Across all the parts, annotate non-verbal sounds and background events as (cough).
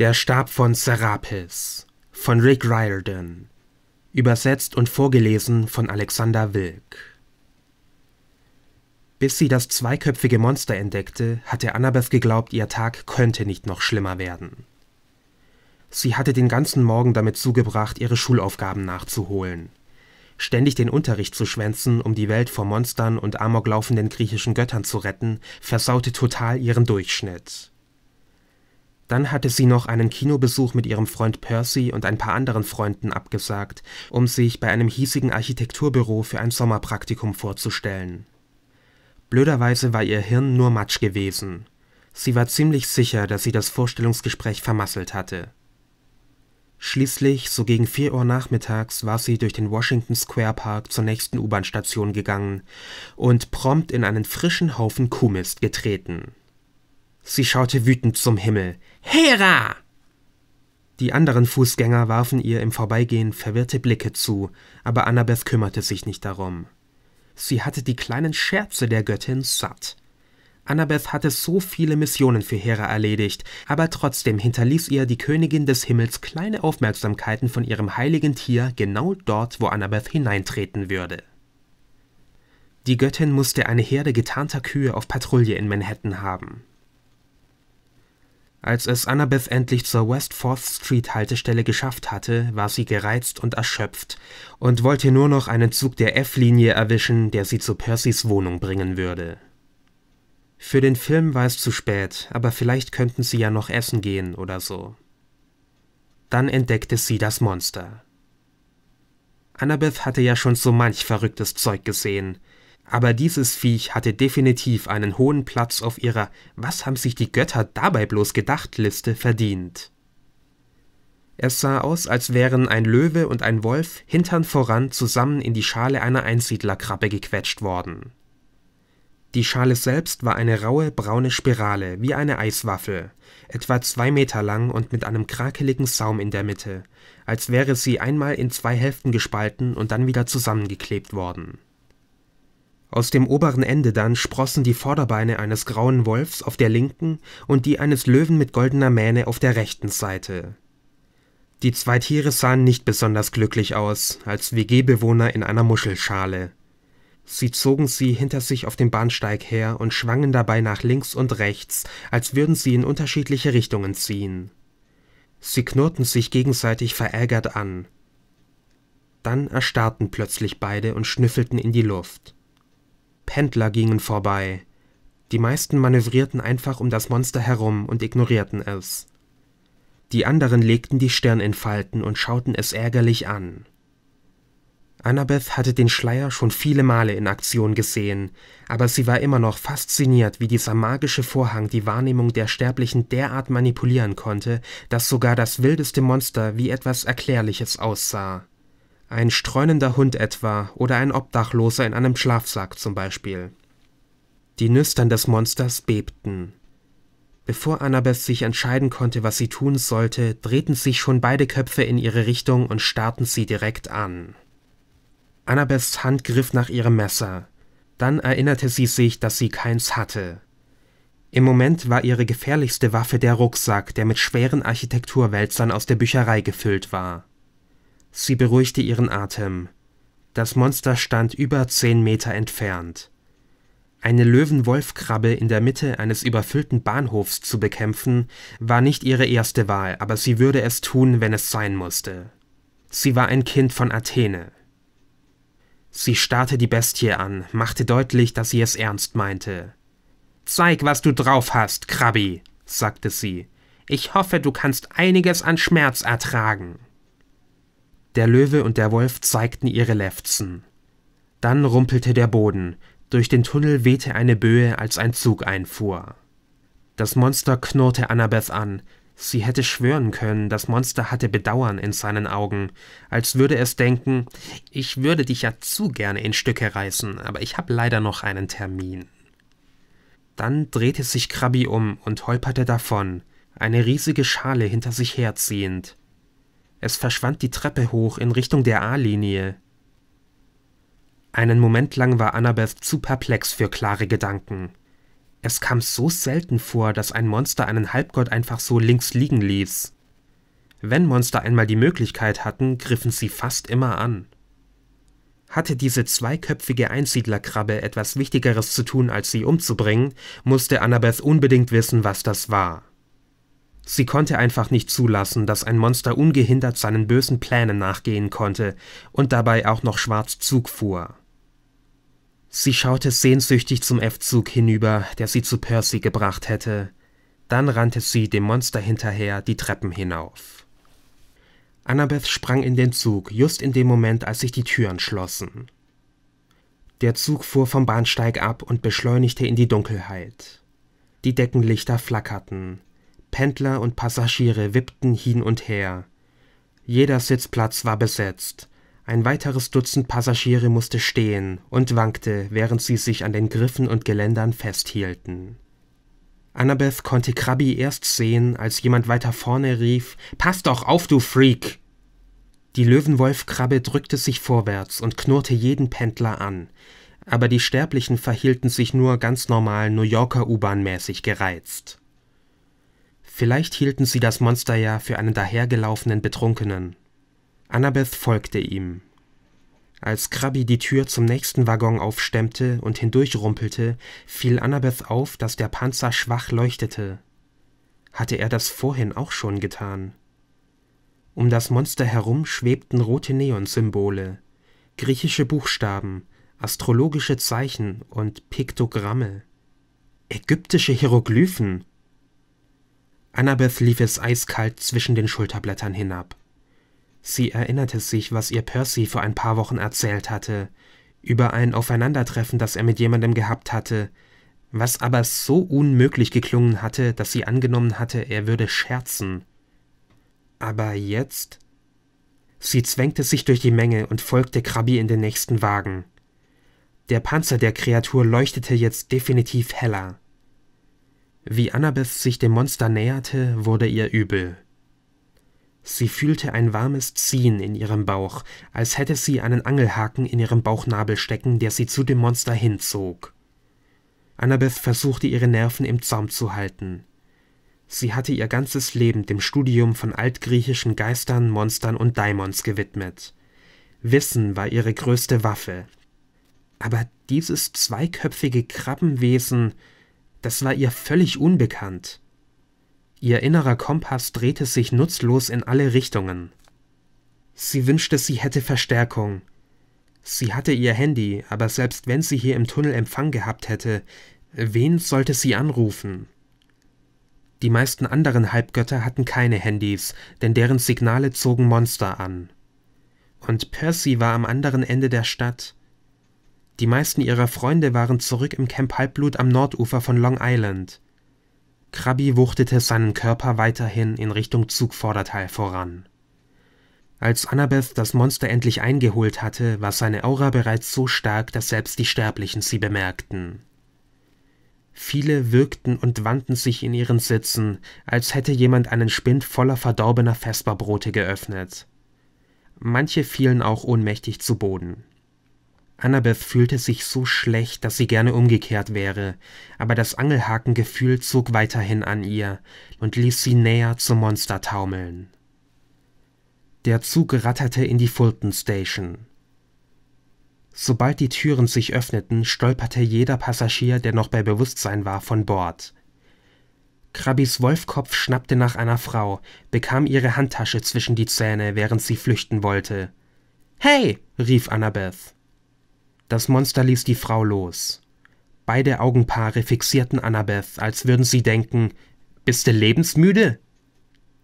Der Stab von Serapis von Rick Riordan. Übersetzt und vorgelesen von Alexander Wilk. Bis sie das zweiköpfige Monster entdeckte, hatte Annabeth geglaubt, ihr Tag könnte nicht noch schlimmer werden. Sie hatte den ganzen Morgen damit zugebracht, ihre Schulaufgaben nachzuholen. Ständig den Unterricht zu schwänzen, um die Welt vor Monstern und amoklaufenden griechischen Göttern zu retten, versaute total ihren Durchschnitt. Dann hatte sie noch einen Kinobesuch mit ihrem Freund Percy und ein paar anderen Freunden abgesagt, um sich bei einem hiesigen Architekturbüro für ein Sommerpraktikum vorzustellen. Blöderweise war ihr Hirn nur Matsch gewesen. Sie war ziemlich sicher, dass sie das Vorstellungsgespräch vermasselt hatte. Schließlich, so gegen 4 Uhr nachmittags, war sie durch den Washington Square Park zur nächsten U-Bahn-Station gegangen und prompt in einen frischen Haufen Kuhmist getreten. Sie schaute wütend zum Himmel, Hera! Die anderen Fußgänger warfen ihr im Vorbeigehen verwirrte Blicke zu, aber Annabeth kümmerte sich nicht darum. Sie hatte die kleinen Scherze der Göttin satt. Annabeth hatte so viele Missionen für Hera erledigt, aber trotzdem hinterließ ihr die Königin des Himmels kleine Aufmerksamkeiten von ihrem heiligen Tier genau dort, wo Annabeth hineintreten würde. Die Göttin musste eine Herde getarnter Kühe auf Patrouille in Manhattan haben. Als es Annabeth endlich zur West Fourth Street Haltestelle geschafft hatte, war sie gereizt und erschöpft und wollte nur noch einen Zug der F-Linie erwischen, der sie zu Percys Wohnung bringen würde. Für den Film war es zu spät, aber vielleicht könnten sie ja noch essen gehen oder so. Dann entdeckte sie das Monster. Annabeth hatte ja schon so manch verrücktes Zeug gesehen, aber dieses Viech hatte definitiv einen hohen Platz auf ihrer Was haben sich die Götter dabei bloß gedacht Liste verdient. Es sah aus, als wären ein Löwe und ein Wolf hintern voran zusammen in die Schale einer Einsiedlerkrabbe gequetscht worden. Die Schale selbst war eine raue braune Spirale, wie eine Eiswaffel, etwa zwei Meter lang und mit einem krakeligen Saum in der Mitte, als wäre sie einmal in zwei Hälften gespalten und dann wieder zusammengeklebt worden. Aus dem oberen Ende dann sprossen die Vorderbeine eines grauen Wolfs auf der linken und die eines Löwen mit goldener Mähne auf der rechten Seite. Die zwei Tiere sahen nicht besonders glücklich aus, als WG-Bewohner in einer Muschelschale. Sie zogen sie hinter sich auf dem Bahnsteig her und schwangen dabei nach links und rechts, als würden sie in unterschiedliche Richtungen ziehen. Sie knurrten sich gegenseitig verärgert an. Dann erstarrten plötzlich beide und schnüffelten in die Luft. Pendler gingen vorbei. Die meisten manövrierten einfach um das Monster herum und ignorierten es. Die anderen legten die Stirn in Falten und schauten es ärgerlich an. Annabeth hatte den Schleier schon viele Male in Aktion gesehen, aber sie war immer noch fasziniert, wie dieser magische Vorhang die Wahrnehmung der Sterblichen derart manipulieren konnte, dass sogar das wildeste Monster wie etwas Erklärliches aussah ein streunender Hund etwa oder ein Obdachloser in einem Schlafsack zum Beispiel. Die Nüstern des Monsters bebten. Bevor Annabeth sich entscheiden konnte, was sie tun sollte, drehten sich schon beide Köpfe in ihre Richtung und starrten sie direkt an. Annabeths Hand griff nach ihrem Messer. Dann erinnerte sie sich, dass sie keins hatte. Im Moment war ihre gefährlichste Waffe der Rucksack, der mit schweren Architekturwälzern aus der Bücherei gefüllt war. Sie beruhigte ihren Atem. Das Monster stand über zehn Meter entfernt. Eine Löwen-Wolf-Krabbe in der Mitte eines überfüllten Bahnhofs zu bekämpfen, war nicht ihre erste Wahl, aber sie würde es tun, wenn es sein musste. Sie war ein Kind von Athene. Sie starrte die Bestie an, machte deutlich, dass sie es ernst meinte. Zeig, was du drauf hast, Krabbi, sagte sie. Ich hoffe, du kannst einiges an Schmerz ertragen. Der Löwe und der Wolf zeigten ihre Lefzen. Dann rumpelte der Boden, durch den Tunnel wehte eine Böe, als ein Zug einfuhr. Das Monster knurrte Annabeth an, sie hätte schwören können, das Monster hatte Bedauern in seinen Augen, als würde es denken, ich würde dich ja zu gerne in Stücke reißen, aber ich habe leider noch einen Termin. Dann drehte sich Krabi um und holperte davon, eine riesige Schale hinter sich herziehend. Es verschwand die Treppe hoch in Richtung der A-Linie. Einen Moment lang war Annabeth zu perplex für klare Gedanken. Es kam so selten vor, dass ein Monster einen Halbgott einfach so links liegen ließ. Wenn Monster einmal die Möglichkeit hatten, griffen sie fast immer an. Hatte diese zweiköpfige Einsiedlerkrabbe etwas Wichtigeres zu tun, als sie umzubringen, musste Annabeth unbedingt wissen, was das war. Sie konnte einfach nicht zulassen, dass ein Monster ungehindert seinen bösen Plänen nachgehen konnte und dabei auch noch schwarz Zug fuhr. Sie schaute sehnsüchtig zum F-Zug hinüber, der sie zu Percy gebracht hätte. Dann rannte sie dem Monster hinterher die Treppen hinauf. Annabeth sprang in den Zug, just in dem Moment, als sich die Türen schlossen. Der Zug fuhr vom Bahnsteig ab und beschleunigte in die Dunkelheit. Die Deckenlichter flackerten, Pendler und Passagiere wippten hin und her. Jeder Sitzplatz war besetzt. Ein weiteres Dutzend Passagiere musste stehen und wankte, während sie sich an den Griffen und Geländern festhielten. Annabeth konnte Krabi erst sehen, als jemand weiter vorne rief: Pass doch auf, du Freak! Die Löwenwolfkrabbe drückte sich vorwärts und knurrte jeden Pendler an, aber die Sterblichen verhielten sich nur ganz normal New Yorker U-Bahn-mäßig gereizt. Vielleicht hielten sie das Monster ja für einen dahergelaufenen Betrunkenen. Annabeth folgte ihm. Als Krabi die Tür zum nächsten Waggon aufstemmte und hindurchrumpelte, fiel Annabeth auf, dass der Panzer schwach leuchtete. Hatte er das vorhin auch schon getan? Um das Monster herum schwebten rote Neonsymbole, griechische Buchstaben, astrologische Zeichen und Piktogramme. Ägyptische Hieroglyphen, Annabeth lief es eiskalt zwischen den Schulterblättern hinab. Sie erinnerte sich, was ihr Percy vor ein paar Wochen erzählt hatte, über ein Aufeinandertreffen, das er mit jemandem gehabt hatte, was aber so unmöglich geklungen hatte, dass sie angenommen hatte, er würde scherzen. Aber jetzt? Sie zwängte sich durch die Menge und folgte Krabi in den nächsten Wagen. Der Panzer der Kreatur leuchtete jetzt definitiv heller. Wie Annabeth sich dem Monster näherte, wurde ihr übel. Sie fühlte ein warmes Ziehen in ihrem Bauch, als hätte sie einen Angelhaken in ihrem Bauchnabel stecken, der sie zu dem Monster hinzog. Annabeth versuchte ihre Nerven im Zaum zu halten. Sie hatte ihr ganzes Leben dem Studium von altgriechischen Geistern, Monstern und Daimons gewidmet. Wissen war ihre größte Waffe. Aber dieses zweiköpfige Krabbenwesen das war ihr völlig unbekannt. Ihr innerer Kompass drehte sich nutzlos in alle Richtungen. Sie wünschte, sie hätte Verstärkung. Sie hatte ihr Handy, aber selbst wenn sie hier im Tunnel Empfang gehabt hätte, wen sollte sie anrufen? Die meisten anderen Halbgötter hatten keine Handys, denn deren Signale zogen Monster an. Und Percy war am anderen Ende der Stadt. Die meisten ihrer Freunde waren zurück im Camp Halbblut am Nordufer von Long Island. Krabi wuchtete seinen Körper weiterhin in Richtung Zugvorderteil voran. Als Annabeth das Monster endlich eingeholt hatte, war seine Aura bereits so stark, dass selbst die Sterblichen sie bemerkten. Viele wirkten und wandten sich in ihren Sitzen, als hätte jemand einen Spind voller verdorbener Vesperbrote geöffnet. Manche fielen auch ohnmächtig zu Boden. Annabeth fühlte sich so schlecht, dass sie gerne umgekehrt wäre, aber das Angelhakengefühl zog weiterhin an ihr und ließ sie näher zum Monster taumeln. Der Zug ratterte in die Fulton Station. Sobald die Türen sich öffneten, stolperte jeder Passagier, der noch bei Bewusstsein war, von Bord. Krabbis Wolfkopf schnappte nach einer Frau, bekam ihre Handtasche zwischen die Zähne, während sie flüchten wollte. Hey! rief Annabeth. Das Monster ließ die Frau los. Beide Augenpaare fixierten Annabeth, als würden sie denken, bist du lebensmüde?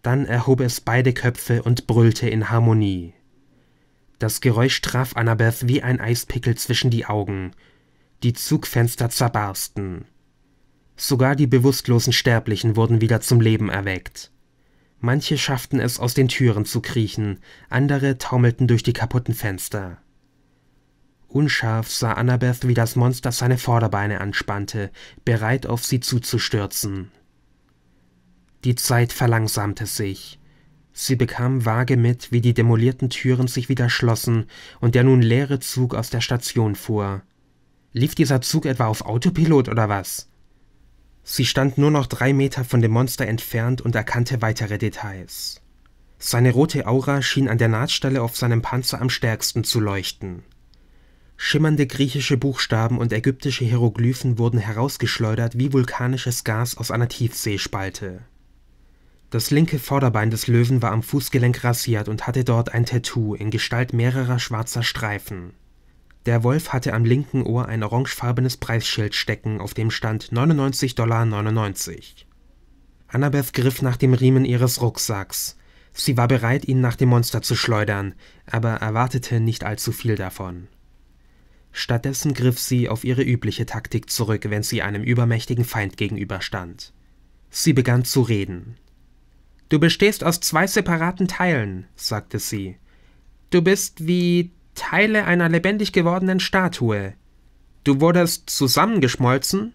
Dann erhob es beide Köpfe und brüllte in Harmonie. Das Geräusch traf Annabeth wie ein Eispickel zwischen die Augen. Die Zugfenster zerbarsten. Sogar die bewusstlosen Sterblichen wurden wieder zum Leben erweckt. Manche schafften es, aus den Türen zu kriechen, andere taumelten durch die kaputten Fenster. Unscharf sah Annabeth, wie das Monster seine Vorderbeine anspannte, bereit auf sie zuzustürzen. Die Zeit verlangsamte sich. Sie bekam vage mit, wie die demolierten Türen sich wieder schlossen und der nun leere Zug aus der Station fuhr. Lief dieser Zug etwa auf Autopilot oder was? Sie stand nur noch drei Meter von dem Monster entfernt und erkannte weitere Details. Seine rote Aura schien an der Nahtstelle auf seinem Panzer am stärksten zu leuchten. Schimmernde griechische Buchstaben und ägyptische Hieroglyphen wurden herausgeschleudert wie vulkanisches Gas aus einer Tiefseespalte. Das linke Vorderbein des Löwen war am Fußgelenk rasiert und hatte dort ein Tattoo in Gestalt mehrerer schwarzer Streifen. Der Wolf hatte am linken Ohr ein orangefarbenes Preisschild stecken, auf dem stand 99,99 Dollar. ,99. Annabeth griff nach dem Riemen ihres Rucksacks. Sie war bereit, ihn nach dem Monster zu schleudern, aber erwartete nicht allzu viel davon. Stattdessen griff sie auf ihre übliche Taktik zurück, wenn sie einem übermächtigen Feind gegenüberstand. Sie begann zu reden. Du bestehst aus zwei separaten Teilen, sagte sie. Du bist wie Teile einer lebendig gewordenen Statue. Du wurdest zusammengeschmolzen?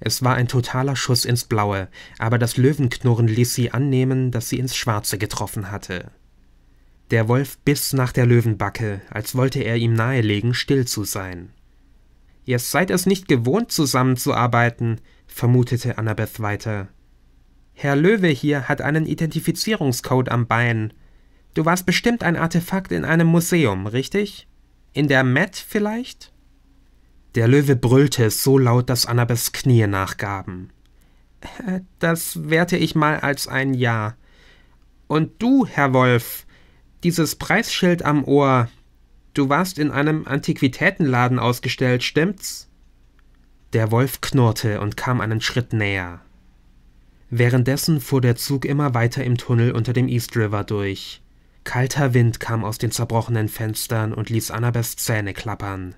Es war ein totaler Schuss ins Blaue, aber das Löwenknurren ließ sie annehmen, dass sie ins Schwarze getroffen hatte. Der Wolf biss nach der Löwenbacke, als wollte er ihm nahelegen, still zu sein. Ihr seid es nicht gewohnt, zusammenzuarbeiten, vermutete Annabeth weiter. Herr Löwe hier hat einen Identifizierungscode am Bein. Du warst bestimmt ein Artefakt in einem Museum, richtig? In der Met vielleicht? Der Löwe brüllte so laut, dass Annabeths Knie nachgaben. Äh, das werte ich mal als ein Ja. Und du, Herr Wolf, dieses Preisschild am Ohr. Du warst in einem Antiquitätenladen ausgestellt, stimmt's? Der Wolf knurrte und kam einen Schritt näher. Währenddessen fuhr der Zug immer weiter im Tunnel unter dem East River durch. Kalter Wind kam aus den zerbrochenen Fenstern und ließ Annabeths Zähne klappern.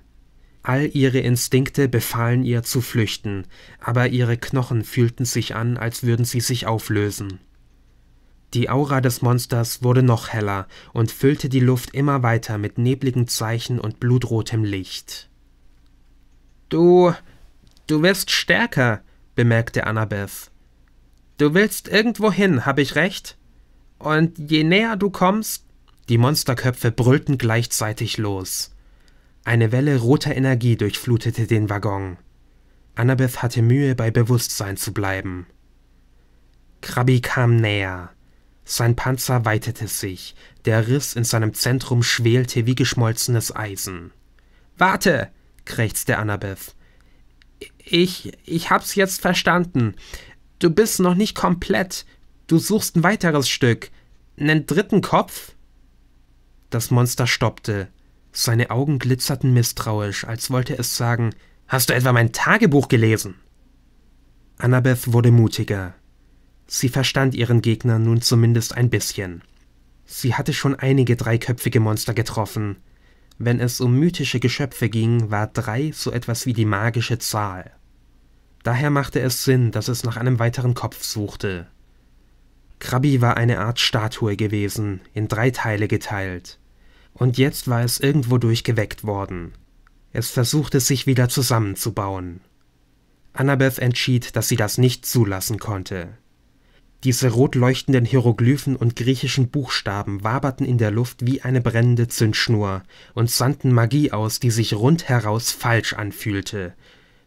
All ihre Instinkte befahlen ihr zu flüchten, aber ihre Knochen fühlten sich an, als würden sie sich auflösen. Die Aura des Monsters wurde noch heller und füllte die Luft immer weiter mit nebligen Zeichen und blutrotem Licht. Du. du wirst stärker, bemerkte Annabeth. Du willst irgendwo hin, hab ich recht? Und je näher du kommst. Die Monsterköpfe brüllten gleichzeitig los. Eine Welle roter Energie durchflutete den Waggon. Annabeth hatte Mühe, bei Bewusstsein zu bleiben. Krabi kam näher. Sein Panzer weitete sich, der Riss in seinem Zentrum schwelte wie geschmolzenes Eisen. Warte! krächzte Annabeth. Ich, ich hab's jetzt verstanden. Du bist noch nicht komplett. Du suchst ein weiteres Stück. Nen dritten Kopf? Das Monster stoppte. Seine Augen glitzerten misstrauisch, als wollte es sagen: Hast du etwa mein Tagebuch gelesen? Annabeth wurde mutiger. Sie verstand ihren Gegner nun zumindest ein bisschen. Sie hatte schon einige dreiköpfige Monster getroffen. Wenn es um mythische Geschöpfe ging, war drei so etwas wie die magische Zahl. Daher machte es Sinn, dass es nach einem weiteren Kopf suchte. Krabi war eine Art Statue gewesen, in drei Teile geteilt. Und jetzt war es irgendwo durchgeweckt worden. Es versuchte sich wieder zusammenzubauen. Annabeth entschied, dass sie das nicht zulassen konnte. Diese rot leuchtenden Hieroglyphen und griechischen Buchstaben waberten in der Luft wie eine brennende Zündschnur und sandten Magie aus, die sich rundheraus falsch anfühlte,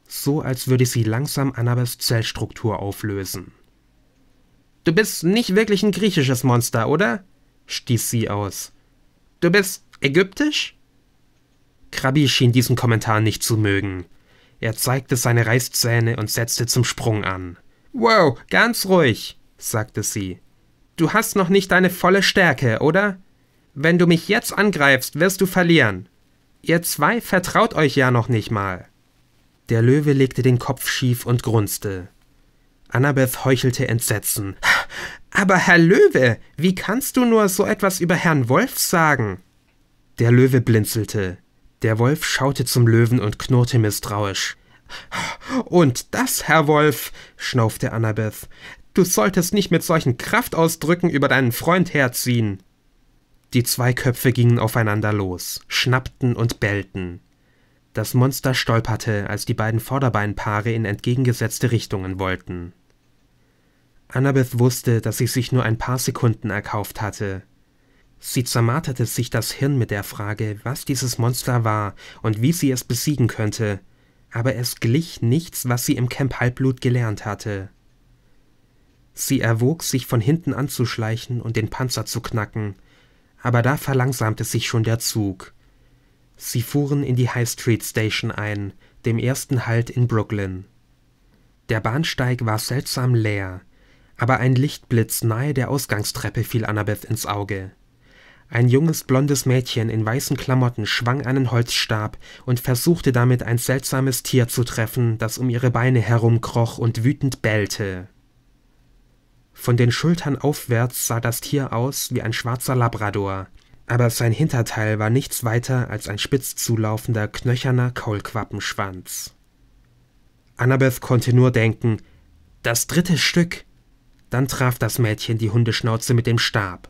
so als würde sie langsam Annabels Zellstruktur auflösen. Du bist nicht wirklich ein griechisches Monster, oder? stieß sie aus. Du bist ägyptisch? Krabi schien diesen Kommentar nicht zu mögen. Er zeigte seine Reißzähne und setzte zum Sprung an. Wow, ganz ruhig sagte sie. Du hast noch nicht deine volle Stärke, oder? Wenn du mich jetzt angreifst, wirst du verlieren. Ihr zwei vertraut euch ja noch nicht mal. Der Löwe legte den Kopf schief und grunzte. Annabeth heuchelte Entsetzen. Aber Herr Löwe, wie kannst du nur so etwas über Herrn Wolf sagen? Der Löwe blinzelte. Der Wolf schaute zum Löwen und knurrte misstrauisch. Und das, Herr Wolf, schnaufte Annabeth, Du solltest nicht mit solchen Kraftausdrücken über deinen Freund herziehen. Die zwei Köpfe gingen aufeinander los, schnappten und bellten. Das Monster stolperte, als die beiden Vorderbeinpaare in entgegengesetzte Richtungen wollten. Annabeth wusste, dass sie sich nur ein paar Sekunden erkauft hatte. Sie zermarterte sich das Hirn mit der Frage, was dieses Monster war und wie sie es besiegen könnte, aber es glich nichts, was sie im Camp Halbblut gelernt hatte. Sie erwog, sich von hinten anzuschleichen und den Panzer zu knacken, aber da verlangsamte sich schon der Zug. Sie fuhren in die High Street Station ein, dem ersten Halt in Brooklyn. Der Bahnsteig war seltsam leer, aber ein Lichtblitz nahe der Ausgangstreppe fiel Annabeth ins Auge. Ein junges blondes Mädchen in weißen Klamotten schwang einen Holzstab und versuchte damit ein seltsames Tier zu treffen, das um ihre Beine herumkroch und wütend bellte. Von den Schultern aufwärts sah das Tier aus wie ein schwarzer Labrador, aber sein Hinterteil war nichts weiter als ein spitz zulaufender, knöcherner Kaulquappenschwanz. Annabeth konnte nur denken, das dritte Stück! Dann traf das Mädchen die Hundeschnauze mit dem Stab.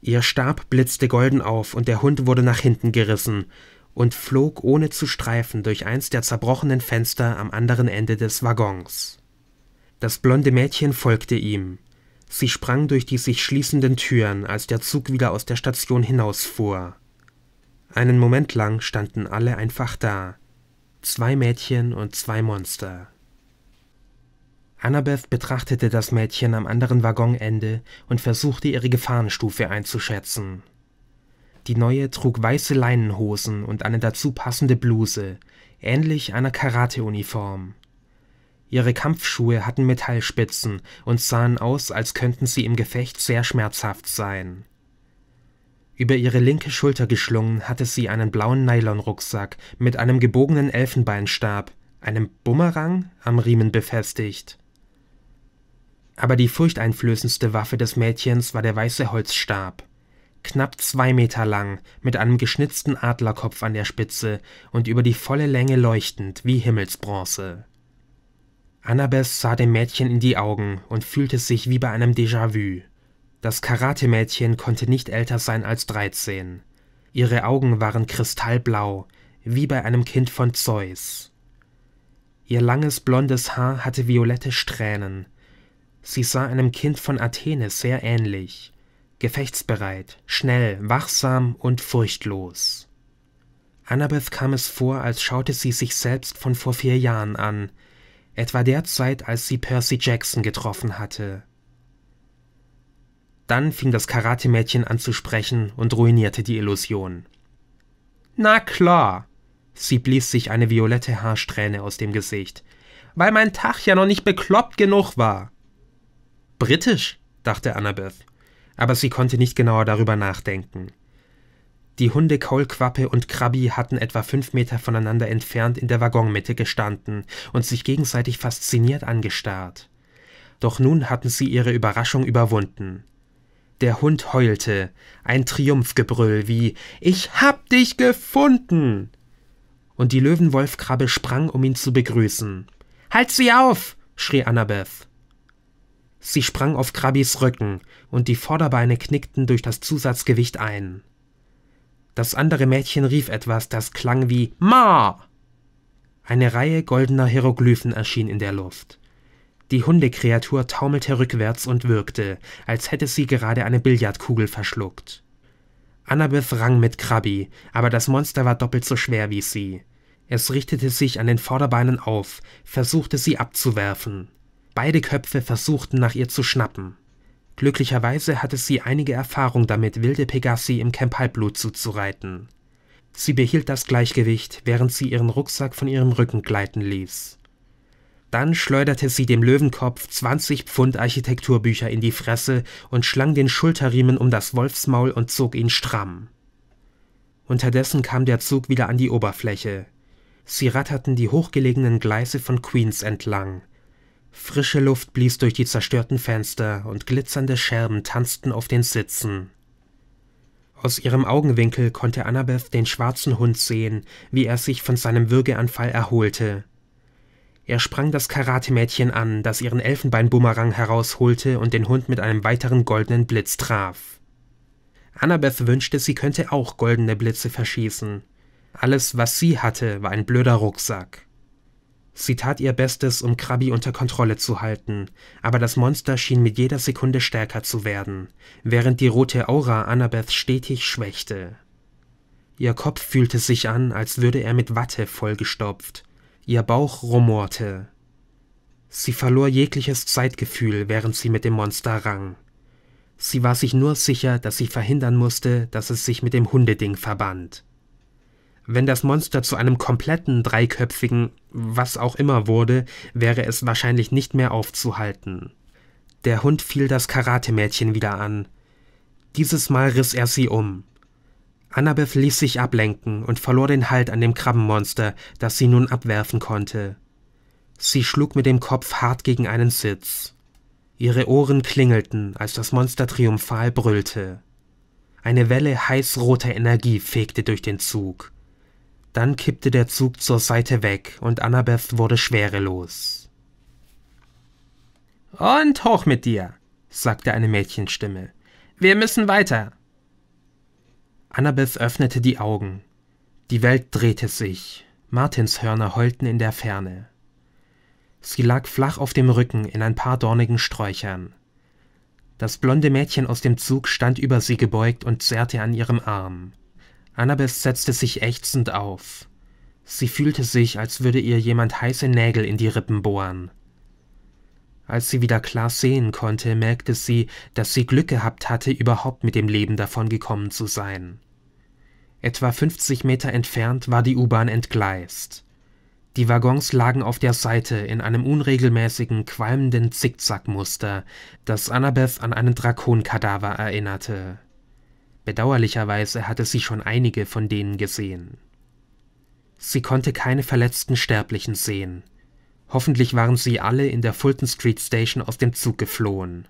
Ihr Stab blitzte golden auf und der Hund wurde nach hinten gerissen und flog ohne zu streifen durch eins der zerbrochenen Fenster am anderen Ende des Waggons. Das blonde Mädchen folgte ihm. Sie sprang durch die sich schließenden Türen, als der Zug wieder aus der Station hinausfuhr. Einen Moment lang standen alle einfach da. Zwei Mädchen und zwei Monster. Annabeth betrachtete das Mädchen am anderen Waggonende und versuchte ihre Gefahrenstufe einzuschätzen. Die neue trug weiße Leinenhosen und eine dazu passende Bluse, ähnlich einer Karateuniform. Ihre Kampfschuhe hatten Metallspitzen und sahen aus, als könnten sie im Gefecht sehr schmerzhaft sein. Über ihre linke Schulter geschlungen hatte sie einen blauen Nylonrucksack mit einem gebogenen Elfenbeinstab, einem Bumerang, am Riemen befestigt. Aber die furchteinflößendste Waffe des Mädchens war der weiße Holzstab. Knapp zwei Meter lang, mit einem geschnitzten Adlerkopf an der Spitze und über die volle Länge leuchtend wie Himmelsbronze. Annabeth sah dem Mädchen in die Augen und fühlte sich wie bei einem Déjà-vu. Das Karatemädchen konnte nicht älter sein als 13. Ihre Augen waren kristallblau, wie bei einem Kind von Zeus. Ihr langes blondes Haar hatte violette Strähnen. Sie sah einem Kind von Athene sehr ähnlich, gefechtsbereit, schnell, wachsam und furchtlos. Annabeth kam es vor, als schaute sie sich selbst von vor vier Jahren an, etwa der Zeit, als sie Percy Jackson getroffen hatte. Dann fing das Karatemädchen an zu sprechen und ruinierte die Illusion. Na klar! Sie blies sich eine violette Haarsträhne aus dem Gesicht. Weil mein Tag ja noch nicht bekloppt genug war. Britisch, dachte Annabeth, aber sie konnte nicht genauer darüber nachdenken. Die Hunde Kaulquappe und Krabbi hatten etwa fünf Meter voneinander entfernt in der Waggonmitte gestanden und sich gegenseitig fasziniert angestarrt. Doch nun hatten sie ihre Überraschung überwunden. Der Hund heulte, ein Triumphgebrüll wie Ich hab dich gefunden! Und die Löwenwolfkrabbe sprang, um ihn zu begrüßen. Halt sie auf! schrie Annabeth. Sie sprang auf Krabbis Rücken, und die Vorderbeine knickten durch das Zusatzgewicht ein. Das andere Mädchen rief etwas, das klang wie Ma. Eine Reihe goldener Hieroglyphen erschien in der Luft. Die Hundekreatur taumelte rückwärts und wirkte, als hätte sie gerade eine Billardkugel verschluckt. Annabeth rang mit Krabi, aber das Monster war doppelt so schwer wie sie. Es richtete sich an den Vorderbeinen auf, versuchte sie abzuwerfen. Beide Köpfe versuchten nach ihr zu schnappen. Glücklicherweise hatte sie einige Erfahrung damit, wilde Pegasi im Camp Halbblut zuzureiten. Sie behielt das Gleichgewicht, während sie ihren Rucksack von ihrem Rücken gleiten ließ. Dann schleuderte sie dem Löwenkopf 20 Pfund Architekturbücher in die Fresse und schlang den Schulterriemen um das Wolfsmaul und zog ihn stramm. Unterdessen kam der Zug wieder an die Oberfläche. Sie ratterten die hochgelegenen Gleise von Queens entlang, Frische Luft blies durch die zerstörten Fenster und glitzernde Scherben tanzten auf den Sitzen. Aus ihrem Augenwinkel konnte Annabeth den schwarzen Hund sehen, wie er sich von seinem Würgeanfall erholte. Er sprang das Karatemädchen an, das ihren Elfenbeinbumerang herausholte und den Hund mit einem weiteren goldenen Blitz traf. Annabeth wünschte, sie könnte auch goldene Blitze verschießen. Alles, was sie hatte, war ein blöder Rucksack. Sie tat ihr Bestes, um Krabi unter Kontrolle zu halten, aber das Monster schien mit jeder Sekunde stärker zu werden, während die rote Aura Annabeth stetig schwächte. Ihr Kopf fühlte sich an, als würde er mit Watte vollgestopft. Ihr Bauch rumorte. Sie verlor jegliches Zeitgefühl, während sie mit dem Monster rang. Sie war sich nur sicher, dass sie verhindern musste, dass es sich mit dem Hundeding verband. Wenn das Monster zu einem kompletten dreiköpfigen was auch immer wurde, wäre es wahrscheinlich nicht mehr aufzuhalten. Der Hund fiel das Karatemädchen wieder an. Dieses Mal riss er sie um. Annabeth ließ sich ablenken und verlor den Halt an dem Krabbenmonster, das sie nun abwerfen konnte. Sie schlug mit dem Kopf hart gegen einen Sitz. Ihre Ohren klingelten, als das Monster triumphal brüllte. Eine Welle heißroter Energie fegte durch den Zug. Dann kippte der Zug zur Seite weg und Annabeth wurde schwerelos. Und hoch mit dir, sagte eine Mädchenstimme. Wir müssen weiter. Annabeth öffnete die Augen. Die Welt drehte sich. Martins Hörner heulten in der Ferne. Sie lag flach auf dem Rücken in ein paar dornigen Sträuchern. Das blonde Mädchen aus dem Zug stand über sie gebeugt und zerrte an ihrem Arm. Annabeth setzte sich ächzend auf. Sie fühlte sich, als würde ihr jemand heiße Nägel in die Rippen bohren. Als sie wieder klar sehen konnte, merkte sie, dass sie Glück gehabt hatte, überhaupt mit dem Leben davongekommen zu sein. Etwa 50 Meter entfernt war die U-Bahn entgleist. Die Waggons lagen auf der Seite in einem unregelmäßigen, qualmenden Zickzackmuster, das Annabeth an einen Drakonkadaver erinnerte. Bedauerlicherweise hatte sie schon einige von denen gesehen. Sie konnte keine verletzten Sterblichen sehen. Hoffentlich waren sie alle in der Fulton Street Station aus dem Zug geflohen.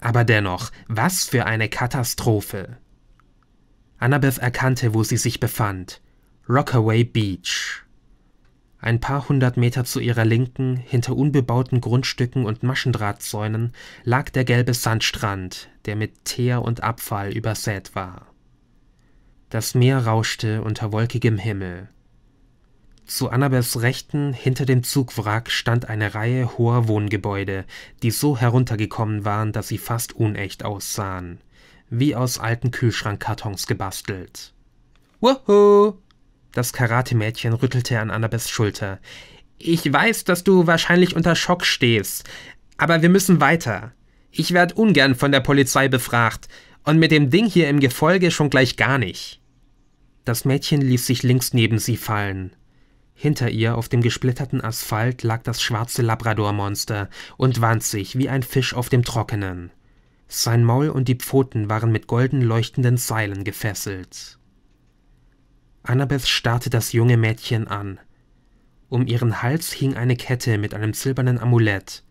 Aber dennoch, was für eine Katastrophe! Annabeth erkannte, wo sie sich befand. Rockaway Beach. Ein paar hundert Meter zu ihrer Linken, hinter unbebauten Grundstücken und Maschendrahtzäunen, lag der gelbe Sandstrand, der mit Teer und Abfall übersät war. Das Meer rauschte unter wolkigem Himmel. Zu Annabels Rechten hinter dem Zugwrack stand eine Reihe hoher Wohngebäude, die so heruntergekommen waren, dass sie fast unecht aussahen, wie aus alten Kühlschrankkartons gebastelt. Wuhu! Das Karatemädchen rüttelte an Annabeths Schulter. Ich weiß, dass du wahrscheinlich unter Schock stehst, aber wir müssen weiter. Ich werde ungern von der Polizei befragt und mit dem Ding hier im Gefolge schon gleich gar nicht. Das Mädchen ließ sich links neben sie fallen. Hinter ihr auf dem gesplitterten Asphalt lag das schwarze Labradormonster und wand sich wie ein Fisch auf dem Trockenen. Sein Maul und die Pfoten waren mit golden leuchtenden Seilen gefesselt. Annabeth starrte das junge Mädchen an. Um ihren Hals hing eine Kette mit einem silbernen Amulett,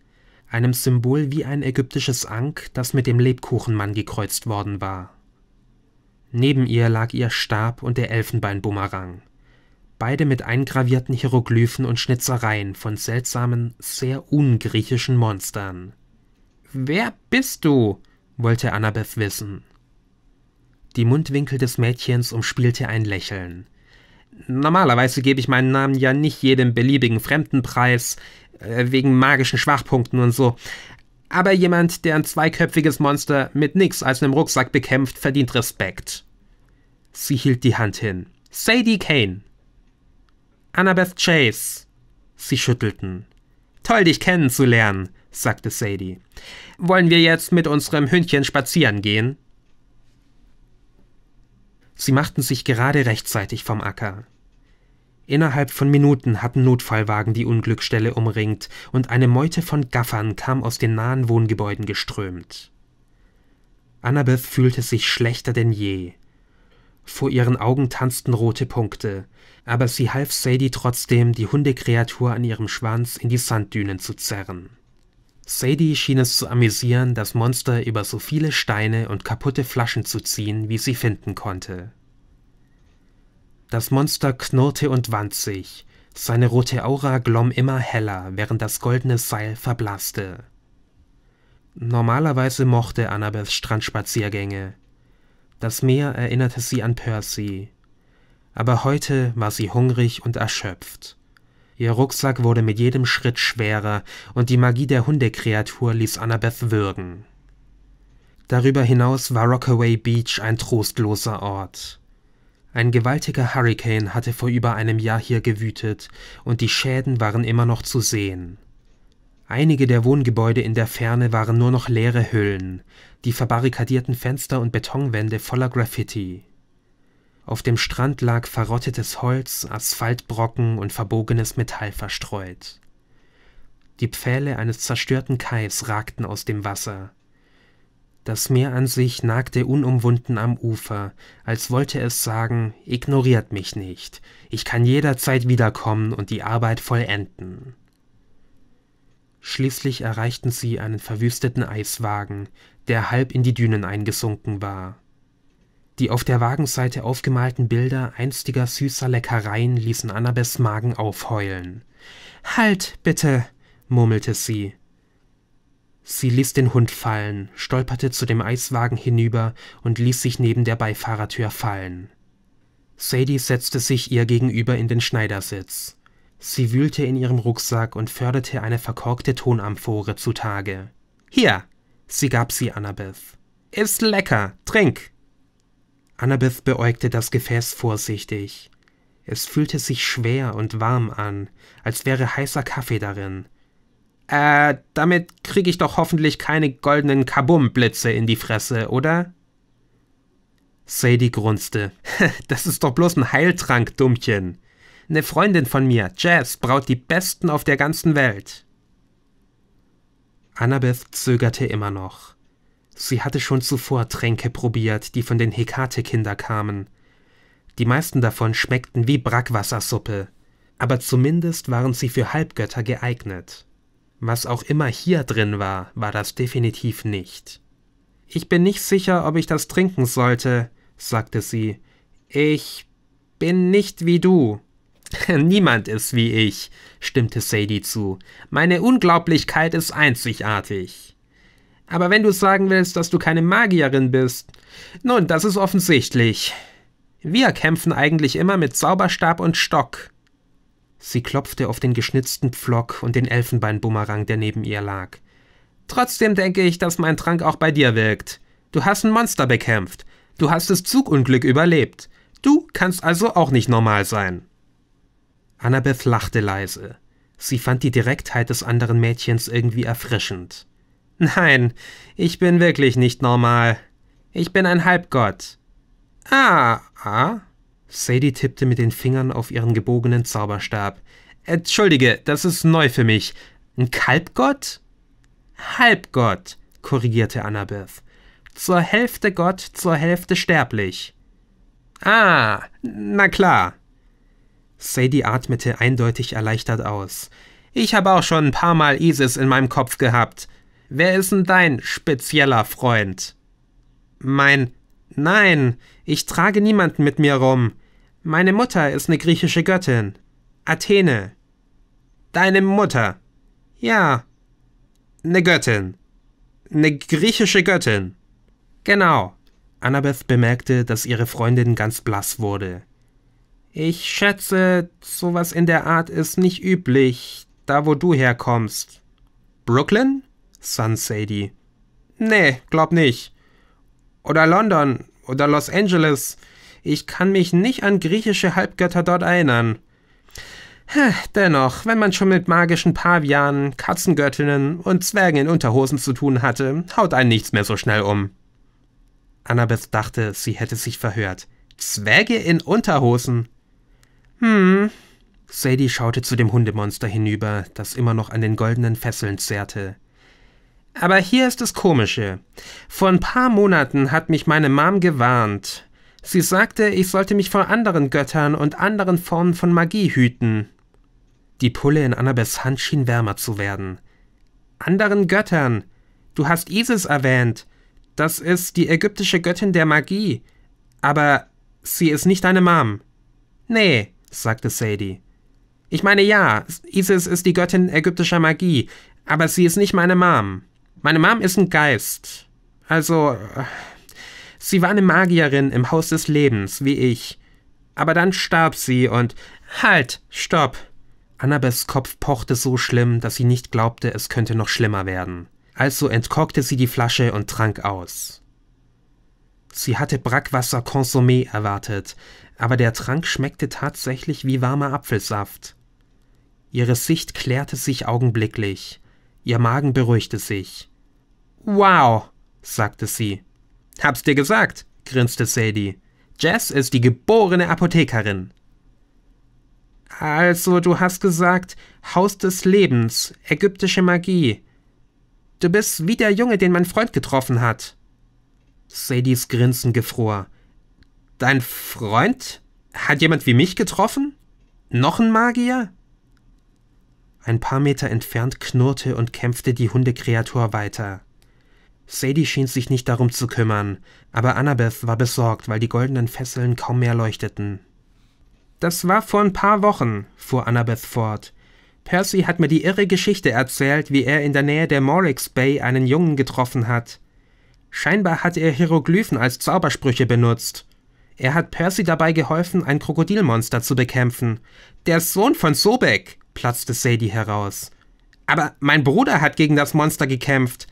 einem Symbol wie ein ägyptisches Ank, das mit dem Lebkuchenmann gekreuzt worden war. Neben ihr lag ihr Stab und der Elfenbeinbumerang, beide mit eingravierten Hieroglyphen und Schnitzereien von seltsamen, sehr ungriechischen Monstern. Wer bist du? wollte Annabeth wissen. Die Mundwinkel des Mädchens umspielte ein Lächeln. Normalerweise gebe ich meinen Namen ja nicht jedem beliebigen Fremden preis, äh, wegen magischen Schwachpunkten und so. Aber jemand, der ein zweiköpfiges Monster mit nix als einem Rucksack bekämpft, verdient Respekt. Sie hielt die Hand hin. Sadie Kane. Annabeth Chase. Sie schüttelten. Toll, dich kennenzulernen, sagte Sadie. Wollen wir jetzt mit unserem Hündchen spazieren gehen? Sie machten sich gerade rechtzeitig vom Acker. Innerhalb von Minuten hatten Notfallwagen die Unglücksstelle umringt und eine Meute von Gaffern kam aus den nahen Wohngebäuden geströmt. Annabeth fühlte sich schlechter denn je. Vor ihren Augen tanzten rote Punkte, aber sie half Sadie trotzdem, die Hundekreatur an ihrem Schwanz in die Sanddünen zu zerren. Sadie schien es zu amüsieren, das Monster über so viele Steine und kaputte Flaschen zu ziehen, wie sie finden konnte. Das Monster knurrte und wand sich, seine rote Aura glomm immer heller, während das goldene Seil verblasste. Normalerweise mochte Annabeth Strandspaziergänge. Das Meer erinnerte sie an Percy. Aber heute war sie hungrig und erschöpft. Ihr Rucksack wurde mit jedem Schritt schwerer und die Magie der Hundekreatur ließ Annabeth würgen. Darüber hinaus war Rockaway Beach ein trostloser Ort. Ein gewaltiger Hurrikan hatte vor über einem Jahr hier gewütet und die Schäden waren immer noch zu sehen. Einige der Wohngebäude in der Ferne waren nur noch leere Hüllen, die verbarrikadierten Fenster und Betonwände voller Graffiti. Auf dem Strand lag verrottetes Holz, Asphaltbrocken und verbogenes Metall verstreut. Die Pfähle eines zerstörten Kais ragten aus dem Wasser. Das Meer an sich nagte unumwunden am Ufer, als wollte es sagen, ignoriert mich nicht, ich kann jederzeit wiederkommen und die Arbeit vollenden. Schließlich erreichten sie einen verwüsteten Eiswagen, der halb in die Dünen eingesunken war. Die auf der Wagenseite aufgemalten Bilder einstiger süßer Leckereien ließen Annabeths Magen aufheulen. Halt, bitte, murmelte sie. Sie ließ den Hund fallen, stolperte zu dem Eiswagen hinüber und ließ sich neben der Beifahrertür fallen. Sadie setzte sich ihr gegenüber in den Schneidersitz. Sie wühlte in ihrem Rucksack und förderte eine verkorkte Tonamphore zutage. Hier! Sie gab sie Annabeth. Ist lecker, trink! Annabeth beäugte das Gefäß vorsichtig. Es fühlte sich schwer und warm an, als wäre heißer Kaffee darin. Äh, damit krieg ich doch hoffentlich keine goldenen Kabum-Blitze in die Fresse, oder? Sadie grunzte. (laughs) das ist doch bloß ein Heiltrank, Dummchen. Eine Freundin von mir, Jazz, braut die besten auf der ganzen Welt. Annabeth zögerte immer noch. Sie hatte schon zuvor Tränke probiert, die von den Hekate-Kinder kamen. Die meisten davon schmeckten wie Brackwassersuppe, aber zumindest waren sie für Halbgötter geeignet. Was auch immer hier drin war, war das definitiv nicht. Ich bin nicht sicher, ob ich das trinken sollte, sagte sie. Ich bin nicht wie du. (laughs) Niemand ist wie ich, stimmte Sadie zu. Meine Unglaublichkeit ist einzigartig. Aber wenn du sagen willst, dass du keine Magierin bist, nun, das ist offensichtlich. Wir kämpfen eigentlich immer mit Zauberstab und Stock. Sie klopfte auf den geschnitzten Pflock und den Elfenbeinbumerang, der neben ihr lag. Trotzdem denke ich, dass mein Trank auch bei dir wirkt. Du hast ein Monster bekämpft. Du hast das Zugunglück überlebt. Du kannst also auch nicht normal sein. Annabeth lachte leise. Sie fand die Direktheit des anderen Mädchens irgendwie erfrischend. Nein, ich bin wirklich nicht normal. Ich bin ein Halbgott. Ah, ah? Sadie tippte mit den Fingern auf ihren gebogenen Zauberstab. Entschuldige, das ist neu für mich. Ein Kalbgott? Halbgott, korrigierte Annabeth. Zur Hälfte Gott, zur Hälfte sterblich. Ah, na klar. Sadie atmete eindeutig erleichtert aus. Ich habe auch schon ein paar Mal Isis in meinem Kopf gehabt. Wer ist denn dein spezieller Freund? Mein Nein, ich trage niemanden mit mir rum. Meine Mutter ist eine griechische Göttin. Athene. Deine Mutter. Ja. Eine Göttin. Eine griechische Göttin. Genau. Annabeth bemerkte, dass ihre Freundin ganz blass wurde. Ich schätze, sowas in der Art ist nicht üblich, da wo du herkommst. Brooklyn? Sun Sadie. Nee, glaub nicht. Oder London oder Los Angeles. Ich kann mich nicht an griechische Halbgötter dort erinnern. Dennoch, wenn man schon mit magischen Pavianen, Katzengöttinnen und Zwergen in Unterhosen zu tun hatte, haut einen nichts mehr so schnell um. Annabeth dachte, sie hätte sich verhört. Zwerge in Unterhosen? Hm. Sadie schaute zu dem Hundemonster hinüber, das immer noch an den goldenen Fesseln zerrte. Aber hier ist das Komische. Vor ein paar Monaten hat mich meine Mom gewarnt. Sie sagte, ich sollte mich vor anderen Göttern und anderen Formen von Magie hüten. Die Pulle in Annabeths Hand schien wärmer zu werden. Anderen Göttern? Du hast Isis erwähnt. Das ist die ägyptische Göttin der Magie. Aber sie ist nicht deine Mom. Nee, sagte Sadie. Ich meine ja, Isis ist die Göttin ägyptischer Magie, aber sie ist nicht meine Mom. Meine Mom ist ein Geist. Also, sie war eine Magierin im Haus des Lebens, wie ich. Aber dann starb sie und. Halt! Stopp! Annabes Kopf pochte so schlimm, dass sie nicht glaubte, es könnte noch schlimmer werden. Also entkorkte sie die Flasche und trank aus. Sie hatte Brackwasser Consommé erwartet, aber der Trank schmeckte tatsächlich wie warmer Apfelsaft. Ihre Sicht klärte sich augenblicklich. Ihr Magen beruhigte sich. Wow, sagte sie. Hab's dir gesagt, grinste Sadie. Jess ist die geborene Apothekerin. Also, du hast gesagt, Haus des Lebens, ägyptische Magie. Du bist wie der Junge, den mein Freund getroffen hat. Sadies Grinsen gefror. Dein Freund? Hat jemand wie mich getroffen? Noch ein Magier? Ein paar Meter entfernt knurrte und kämpfte die Hundekreatur weiter. Sadie schien sich nicht darum zu kümmern, aber Annabeth war besorgt, weil die goldenen Fesseln kaum mehr leuchteten. Das war vor ein paar Wochen, fuhr Annabeth fort. Percy hat mir die irre Geschichte erzählt, wie er in der Nähe der Morix Bay einen Jungen getroffen hat. Scheinbar hat er Hieroglyphen als Zaubersprüche benutzt. Er hat Percy dabei geholfen, ein Krokodilmonster zu bekämpfen. Der Sohn von Sobek! platzte Sadie heraus. Aber mein Bruder hat gegen das Monster gekämpft.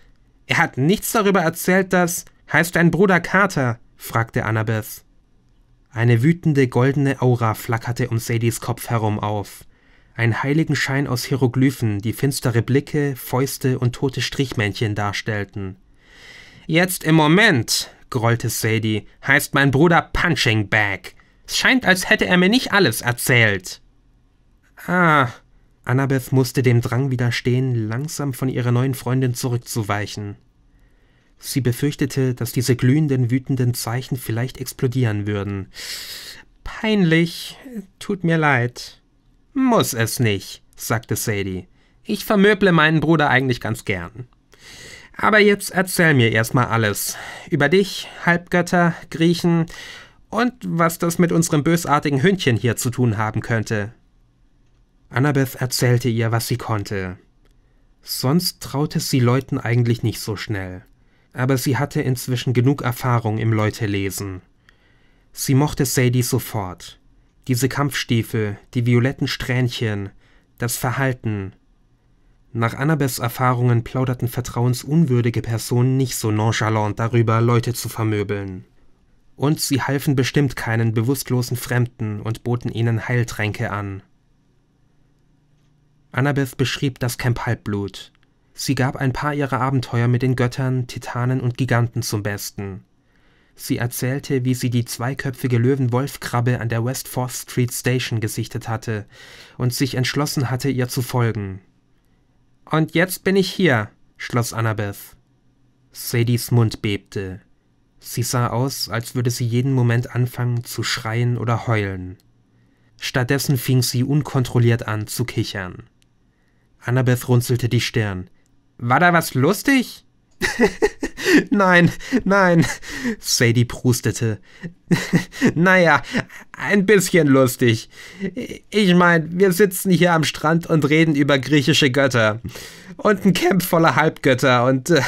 Er hat nichts darüber erzählt, dass. Heißt dein Bruder Carter? fragte Annabeth. Eine wütende goldene Aura flackerte um Sadies Kopf herum auf. Ein Heiligenschein aus Hieroglyphen, die finstere Blicke, Fäuste und tote Strichmännchen darstellten. Jetzt im Moment, grollte Sadie, heißt mein Bruder Punching Bag. Es scheint, als hätte er mir nicht alles erzählt. Ah, Annabeth musste dem Drang widerstehen, langsam von ihrer neuen Freundin zurückzuweichen. Sie befürchtete, dass diese glühenden, wütenden Zeichen vielleicht explodieren würden. Peinlich, tut mir leid. Muss es nicht, sagte Sadie. Ich vermöble meinen Bruder eigentlich ganz gern. Aber jetzt erzähl mir erstmal alles. Über dich, Halbgötter, Griechen und was das mit unserem bösartigen Hündchen hier zu tun haben könnte. Annabeth erzählte ihr, was sie konnte. Sonst traute sie Leuten eigentlich nicht so schnell, aber sie hatte inzwischen genug Erfahrung im Leutelesen. Sie mochte Sadie sofort. Diese Kampfstiefel, die violetten Strähnchen, das Verhalten. Nach Annabeths Erfahrungen plauderten vertrauensunwürdige Personen nicht so nonchalant darüber, Leute zu vermöbeln. Und sie halfen bestimmt keinen bewusstlosen Fremden und boten ihnen Heiltränke an. Annabeth beschrieb das Camp Halbblut. Sie gab ein paar ihrer Abenteuer mit den Göttern, Titanen und Giganten zum Besten. Sie erzählte, wie sie die zweiköpfige Löwen-Wolf-Krabbe an der West 4th Street Station gesichtet hatte und sich entschlossen hatte, ihr zu folgen. Und jetzt bin ich hier, schloss Annabeth. Sadies Mund bebte. Sie sah aus, als würde sie jeden Moment anfangen zu schreien oder heulen. Stattdessen fing sie unkontrolliert an zu kichern. Annabeth runzelte die Stirn. War da was lustig? (laughs) nein, nein, Sadie prustete. (laughs) naja, ein bisschen lustig. Ich meine, wir sitzen hier am Strand und reden über griechische Götter. Und ein Camp voller Halbgötter und äh,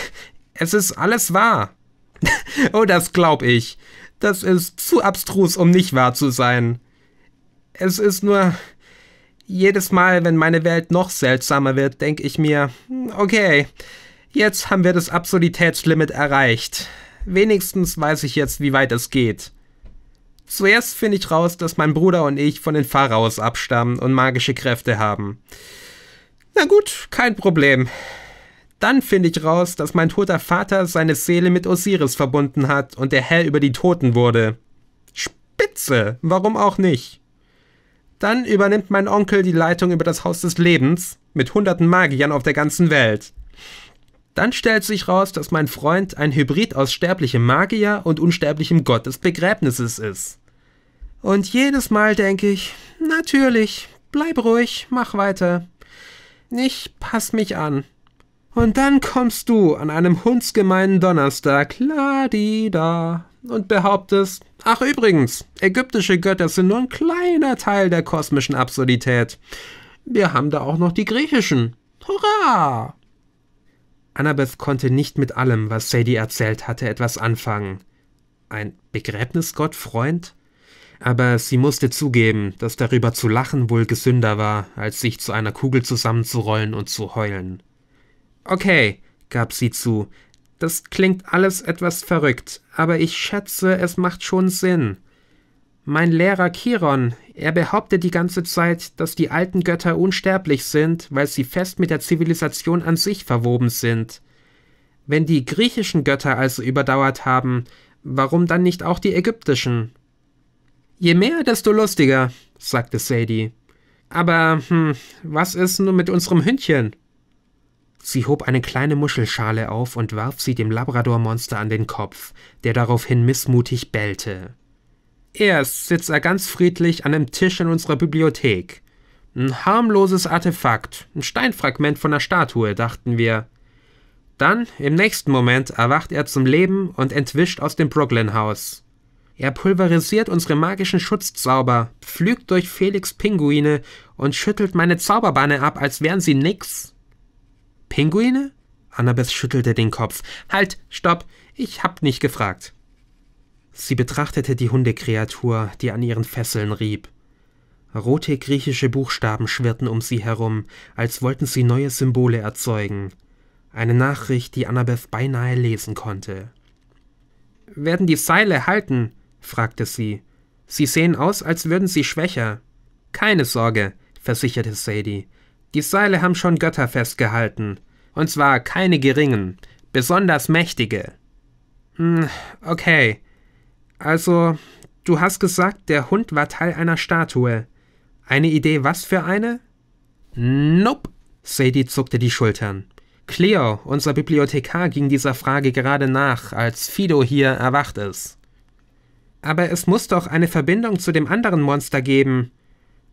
es ist alles wahr. (laughs) oh, das glaub ich. Das ist zu abstrus, um nicht wahr zu sein. Es ist nur, jedes Mal, wenn meine Welt noch seltsamer wird, denke ich mir, hm, okay, jetzt haben wir das Absurditätslimit erreicht. Wenigstens weiß ich jetzt, wie weit es geht. Zuerst finde ich raus, dass mein Bruder und ich von den Pharaos abstammen und magische Kräfte haben. Na gut, kein Problem. Dann finde ich raus, dass mein toter Vater seine Seele mit Osiris verbunden hat und der Herr über die Toten wurde. Spitze, warum auch nicht? Dann übernimmt mein Onkel die Leitung über das Haus des Lebens mit hunderten Magiern auf der ganzen Welt. Dann stellt sich raus, dass mein Freund ein Hybrid aus sterblichem Magier und unsterblichem Gott des Begräbnisses ist. Und jedes Mal denke ich, natürlich, bleib ruhig, mach weiter. Ich pass mich an. Und dann kommst du an einem hundsgemeinen Donnerstag, la di da, und behauptest, Ach übrigens, ägyptische Götter sind nur ein kleiner Teil der kosmischen Absurdität. Wir haben da auch noch die griechischen. Hurra! Annabeth konnte nicht mit allem, was Sadie erzählt hatte, etwas anfangen. Ein Begräbnisgott, Freund? Aber sie musste zugeben, dass darüber zu lachen wohl gesünder war, als sich zu einer Kugel zusammenzurollen und zu heulen. Okay, gab sie zu, das klingt alles etwas verrückt, aber ich schätze, es macht schon Sinn. Mein Lehrer Chiron, er behauptet die ganze Zeit, dass die alten Götter unsterblich sind, weil sie fest mit der Zivilisation an sich verwoben sind. Wenn die griechischen Götter also überdauert haben, warum dann nicht auch die ägyptischen? Je mehr, desto lustiger, sagte Sadie. Aber hm, was ist nun mit unserem Hündchen? Sie hob eine kleine Muschelschale auf und warf sie dem Labradormonster an den Kopf, der daraufhin missmutig bellte. Erst sitzt er ganz friedlich an einem Tisch in unserer Bibliothek. Ein harmloses Artefakt, ein Steinfragment von einer Statue, dachten wir. Dann, im nächsten Moment, erwacht er zum Leben und entwischt aus dem Brooklyn-Haus. Er pulverisiert unsere magischen Schutzzauber, pflügt durch Felix Pinguine und schüttelt meine Zauberbahne ab, als wären sie nix. Pinguine? Annabeth schüttelte den Kopf. Halt, stopp, ich hab nicht gefragt. Sie betrachtete die Hundekreatur, die an ihren Fesseln rieb. Rote griechische Buchstaben schwirrten um sie herum, als wollten sie neue Symbole erzeugen. Eine Nachricht, die Annabeth beinahe lesen konnte. Werden die Seile halten? fragte sie. Sie sehen aus, als würden sie schwächer. Keine Sorge, versicherte Sadie. Die Seile haben schon Götter festgehalten, und zwar keine geringen, besonders mächtige. Hm, okay. Also, du hast gesagt, der Hund war Teil einer Statue. Eine Idee, was für eine? Nope. Sadie zuckte die Schultern. Cleo, unser Bibliothekar, ging dieser Frage gerade nach, als Fido hier erwacht ist. Aber es muss doch eine Verbindung zu dem anderen Monster geben.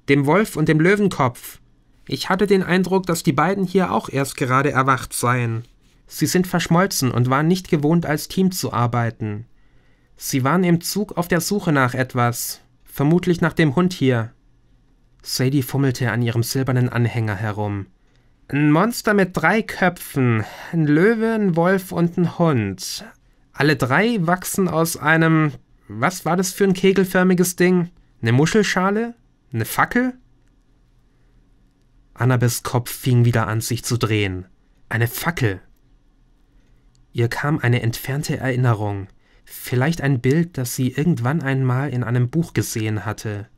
Dem Wolf und dem Löwenkopf. Ich hatte den Eindruck, dass die beiden hier auch erst gerade erwacht seien. Sie sind verschmolzen und waren nicht gewohnt, als Team zu arbeiten. Sie waren im Zug auf der Suche nach etwas, vermutlich nach dem Hund hier. Sadie fummelte an ihrem silbernen Anhänger herum. Ein Monster mit drei Köpfen, ein Löwe, ein Wolf und ein Hund. Alle drei wachsen aus einem. Was war das für ein kegelförmiges Ding? Eine Muschelschale? Eine Fackel? Annabes Kopf fing wieder an, sich zu drehen. Eine Fackel! Ihr kam eine entfernte Erinnerung, vielleicht ein Bild, das sie irgendwann einmal in einem Buch gesehen hatte.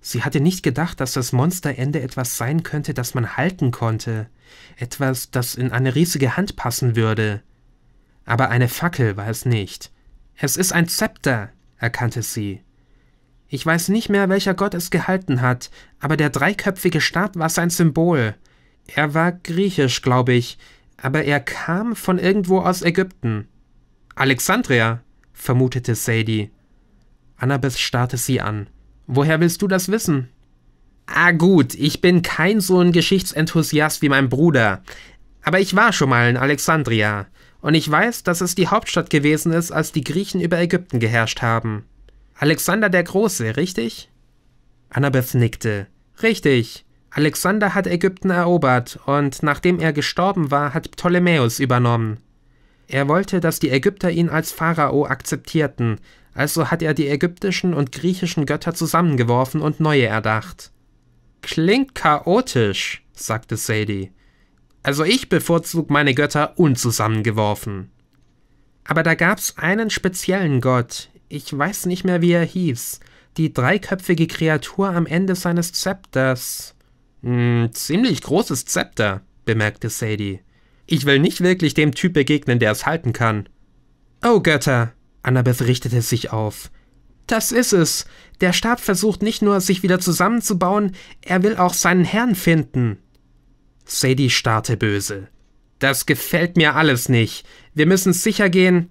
Sie hatte nicht gedacht, dass das Monsterende etwas sein könnte, das man halten konnte, etwas, das in eine riesige Hand passen würde. Aber eine Fackel war es nicht. Es ist ein Zepter, erkannte sie. Ich weiß nicht mehr, welcher Gott es gehalten hat, aber der dreiköpfige Stab war sein Symbol. Er war griechisch, glaube ich, aber er kam von irgendwo aus Ägypten. Alexandria, vermutete Sadie. Annabeth starrte sie an. Woher willst du das wissen? Ah gut, ich bin kein so ein Geschichtsenthusiast wie mein Bruder. Aber ich war schon mal in Alexandria. Und ich weiß, dass es die Hauptstadt gewesen ist, als die Griechen über Ägypten geherrscht haben. Alexander der Große, richtig? Annabeth nickte. Richtig. Alexander hat Ägypten erobert und nachdem er gestorben war, hat Ptolemäus übernommen. Er wollte, dass die Ägypter ihn als Pharao akzeptierten, also hat er die ägyptischen und griechischen Götter zusammengeworfen und neue erdacht. Klingt chaotisch, sagte Sadie. Also ich bevorzug meine Götter unzusammengeworfen. Aber da gab's einen speziellen Gott, ich weiß nicht mehr, wie er hieß. Die dreiköpfige Kreatur am Ende seines Zepters. Hm, ziemlich großes Zepter, bemerkte Sadie. Ich will nicht wirklich dem Typ begegnen, der es halten kann. Oh Götter! Annabeth richtete sich auf. Das ist es. Der Stab versucht nicht nur, sich wieder zusammenzubauen, er will auch seinen Herrn finden. Sadie starrte böse. Das gefällt mir alles nicht. Wir müssen sicher gehen.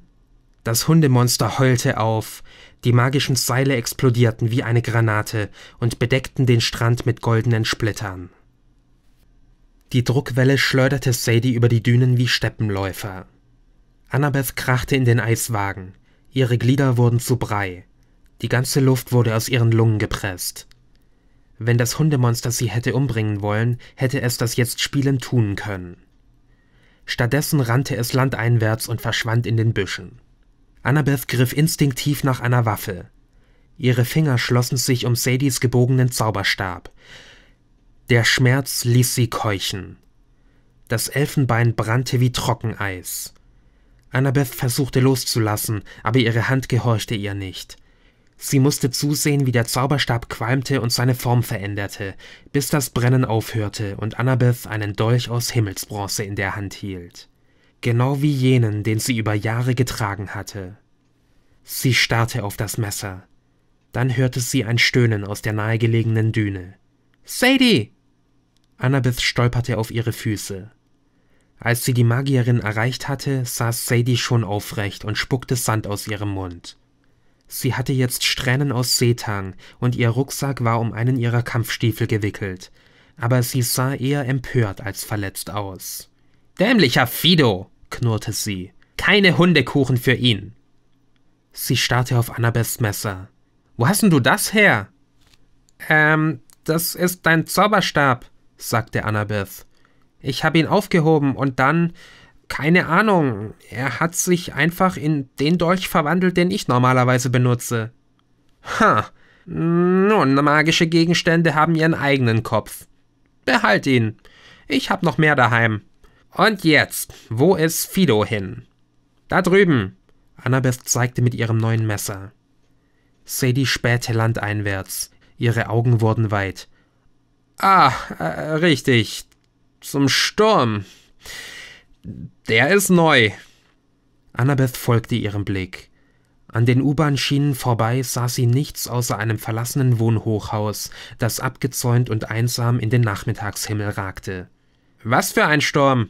Das Hundemonster heulte auf, die magischen Seile explodierten wie eine Granate und bedeckten den Strand mit goldenen Splittern. Die Druckwelle schleuderte Sadie über die Dünen wie Steppenläufer. Annabeth krachte in den Eiswagen. Ihre Glieder wurden zu Brei. Die ganze Luft wurde aus ihren Lungen gepresst. Wenn das Hundemonster sie hätte umbringen wollen, hätte es das jetzt spielend tun können. Stattdessen rannte es landeinwärts und verschwand in den Büschen. Annabeth griff instinktiv nach einer Waffe. Ihre Finger schlossen sich um Sadies gebogenen Zauberstab. Der Schmerz ließ sie keuchen. Das Elfenbein brannte wie Trockeneis. Annabeth versuchte loszulassen, aber ihre Hand gehorchte ihr nicht. Sie musste zusehen, wie der Zauberstab qualmte und seine Form veränderte, bis das Brennen aufhörte und Annabeth einen Dolch aus Himmelsbronze in der Hand hielt genau wie jenen, den sie über Jahre getragen hatte. Sie starrte auf das Messer. Dann hörte sie ein Stöhnen aus der nahegelegenen Düne. Sadie! Annabeth stolperte auf ihre Füße. Als sie die Magierin erreicht hatte, saß Sadie schon aufrecht und spuckte Sand aus ihrem Mund. Sie hatte jetzt Strähnen aus Seetang und ihr Rucksack war um einen ihrer Kampfstiefel gewickelt, aber sie sah eher empört als verletzt aus. Dämlicher Fido! knurrte sie. Keine Hundekuchen für ihn. Sie starrte auf Annabeths Messer. Wo hast denn du das her? Ähm, das ist dein Zauberstab, sagte Annabeth. Ich habe ihn aufgehoben und dann, keine Ahnung, er hat sich einfach in den Dolch verwandelt, den ich normalerweise benutze. Ha, nun, magische Gegenstände haben ihren eigenen Kopf. Behalt ihn. Ich hab noch mehr daheim. Und jetzt, wo ist Fido hin? Da drüben. Annabeth zeigte mit ihrem neuen Messer. Sadie spähte landeinwärts. Ihre Augen wurden weit. Ah, äh, richtig. Zum Sturm. Der ist neu. Annabeth folgte ihrem Blick. An den U-Bahn-Schienen vorbei sah sie nichts außer einem verlassenen Wohnhochhaus, das abgezäunt und einsam in den Nachmittagshimmel ragte. Was für ein Sturm!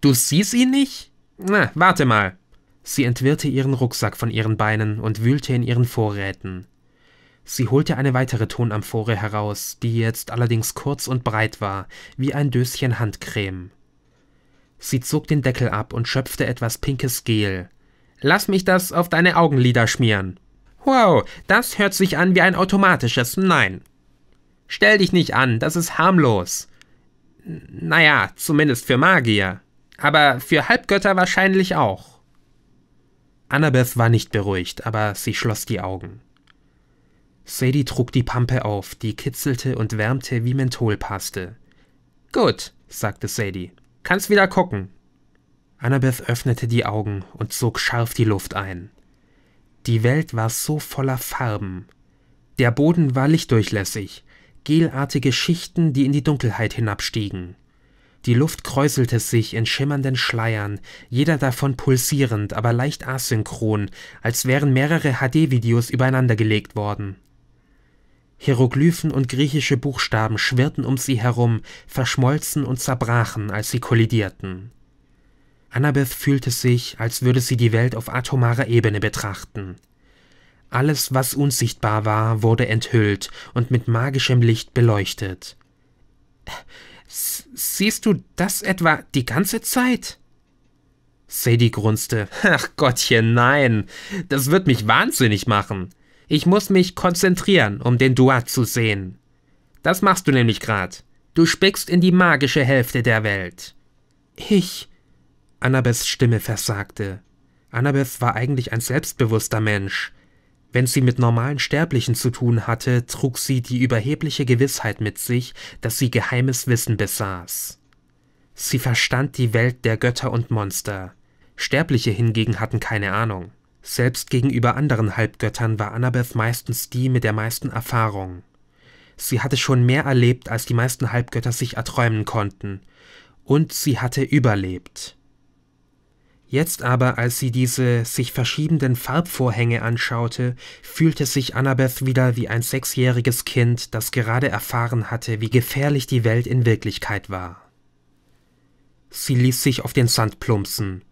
Du siehst ihn nicht? Na, warte mal. Sie entwirrte ihren Rucksack von ihren Beinen und wühlte in ihren Vorräten. Sie holte eine weitere Tonamphore heraus, die jetzt allerdings kurz und breit war, wie ein Döschen Handcreme. Sie zog den Deckel ab und schöpfte etwas pinkes Gel. Lass mich das auf deine Augenlider schmieren. Wow, das hört sich an wie ein automatisches Nein. Stell dich nicht an, das ist harmlos. Naja, zumindest für Magier aber für Halbgötter wahrscheinlich auch. Annabeth war nicht beruhigt, aber sie schloss die Augen. Sadie trug die Pampe auf, die kitzelte und wärmte wie Mentholpaste. Gut, sagte Sadie. Kannst wieder gucken. Annabeth öffnete die Augen und zog scharf die Luft ein. Die Welt war so voller Farben. Der Boden war lichtdurchlässig, gelartige Schichten, die in die Dunkelheit hinabstiegen. Die Luft kräuselte sich in schimmernden Schleiern, jeder davon pulsierend, aber leicht asynchron, als wären mehrere HD-Videos übereinandergelegt worden. Hieroglyphen und griechische Buchstaben schwirrten um sie herum, verschmolzen und zerbrachen, als sie kollidierten. Annabeth fühlte sich, als würde sie die Welt auf atomarer Ebene betrachten. Alles, was unsichtbar war, wurde enthüllt und mit magischem Licht beleuchtet. Siehst du das etwa die ganze Zeit? Sadie grunzte. Ach Gottchen, nein. Das wird mich wahnsinnig machen. Ich muss mich konzentrieren, um den Duat zu sehen. Das machst du nämlich grad. Du spickst in die magische Hälfte der Welt. Ich. Annabeths Stimme versagte. Annabeth war eigentlich ein selbstbewusster Mensch. Wenn sie mit normalen Sterblichen zu tun hatte, trug sie die überhebliche Gewissheit mit sich, dass sie geheimes Wissen besaß. Sie verstand die Welt der Götter und Monster. Sterbliche hingegen hatten keine Ahnung. Selbst gegenüber anderen Halbgöttern war Annabeth meistens die mit der meisten Erfahrung. Sie hatte schon mehr erlebt, als die meisten Halbgötter sich erträumen konnten. Und sie hatte überlebt. Jetzt aber, als sie diese sich verschiebenden Farbvorhänge anschaute, fühlte sich Annabeth wieder wie ein sechsjähriges Kind, das gerade erfahren hatte, wie gefährlich die Welt in Wirklichkeit war. Sie ließ sich auf den Sand plumpsen.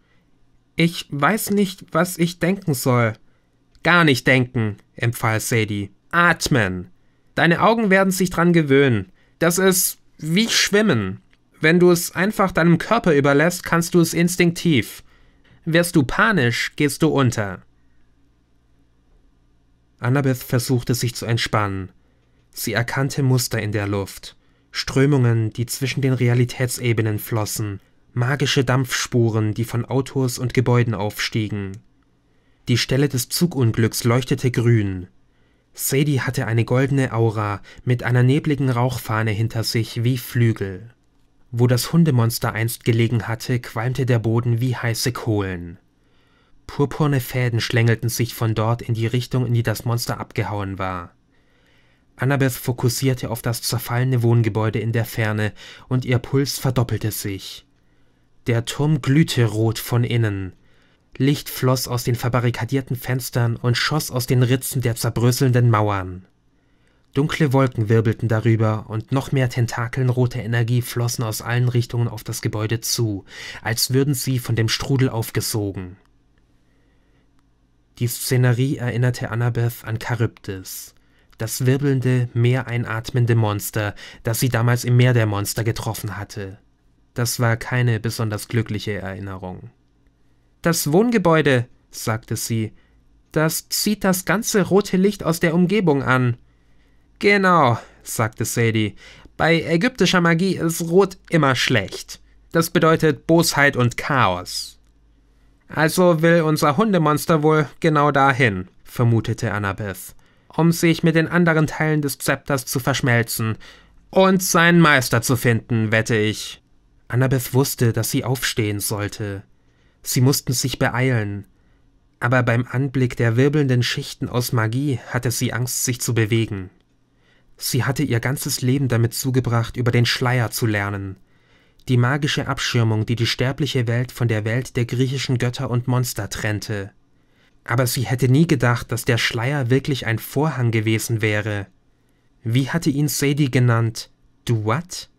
Ich weiß nicht, was ich denken soll. Gar nicht denken, empfahl Sadie. Atmen. Deine Augen werden sich dran gewöhnen. Das ist wie Schwimmen. Wenn du es einfach deinem Körper überlässt, kannst du es instinktiv. Wirst du panisch, gehst du unter. Annabeth versuchte sich zu entspannen. Sie erkannte Muster in der Luft, Strömungen, die zwischen den Realitätsebenen flossen, magische Dampfspuren, die von Autos und Gebäuden aufstiegen. Die Stelle des Zugunglücks leuchtete grün. Sadie hatte eine goldene Aura mit einer nebligen Rauchfahne hinter sich wie Flügel. Wo das Hundemonster einst gelegen hatte, qualmte der Boden wie heiße Kohlen. Purpurne Fäden schlängelten sich von dort in die Richtung, in die das Monster abgehauen war. Annabeth fokussierte auf das zerfallene Wohngebäude in der Ferne und ihr Puls verdoppelte sich. Der Turm glühte rot von innen. Licht floss aus den verbarrikadierten Fenstern und schoss aus den Ritzen der zerbröselnden Mauern. Dunkle Wolken wirbelten darüber und noch mehr Tentakeln roter Energie flossen aus allen Richtungen auf das Gebäude zu, als würden sie von dem Strudel aufgesogen. Die Szenerie erinnerte Annabeth an Charybdis, das wirbelnde, meereinatmende Monster, das sie damals im Meer der Monster getroffen hatte. Das war keine besonders glückliche Erinnerung. Das Wohngebäude, sagte sie, das zieht das ganze rote Licht aus der Umgebung an. Genau, sagte Sadie. Bei ägyptischer Magie ist Rot immer schlecht. Das bedeutet Bosheit und Chaos. Also will unser Hundemonster wohl genau dahin, vermutete Annabeth, um sich mit den anderen Teilen des Zepters zu verschmelzen und seinen Meister zu finden, wette ich. Annabeth wusste, dass sie aufstehen sollte. Sie mussten sich beeilen. Aber beim Anblick der wirbelnden Schichten aus Magie hatte sie Angst, sich zu bewegen. Sie hatte ihr ganzes Leben damit zugebracht, über den Schleier zu lernen. Die magische Abschirmung, die die sterbliche Welt von der Welt der griechischen Götter und Monster trennte. Aber sie hätte nie gedacht, dass der Schleier wirklich ein Vorhang gewesen wäre. Wie hatte ihn Sadie genannt? Duat?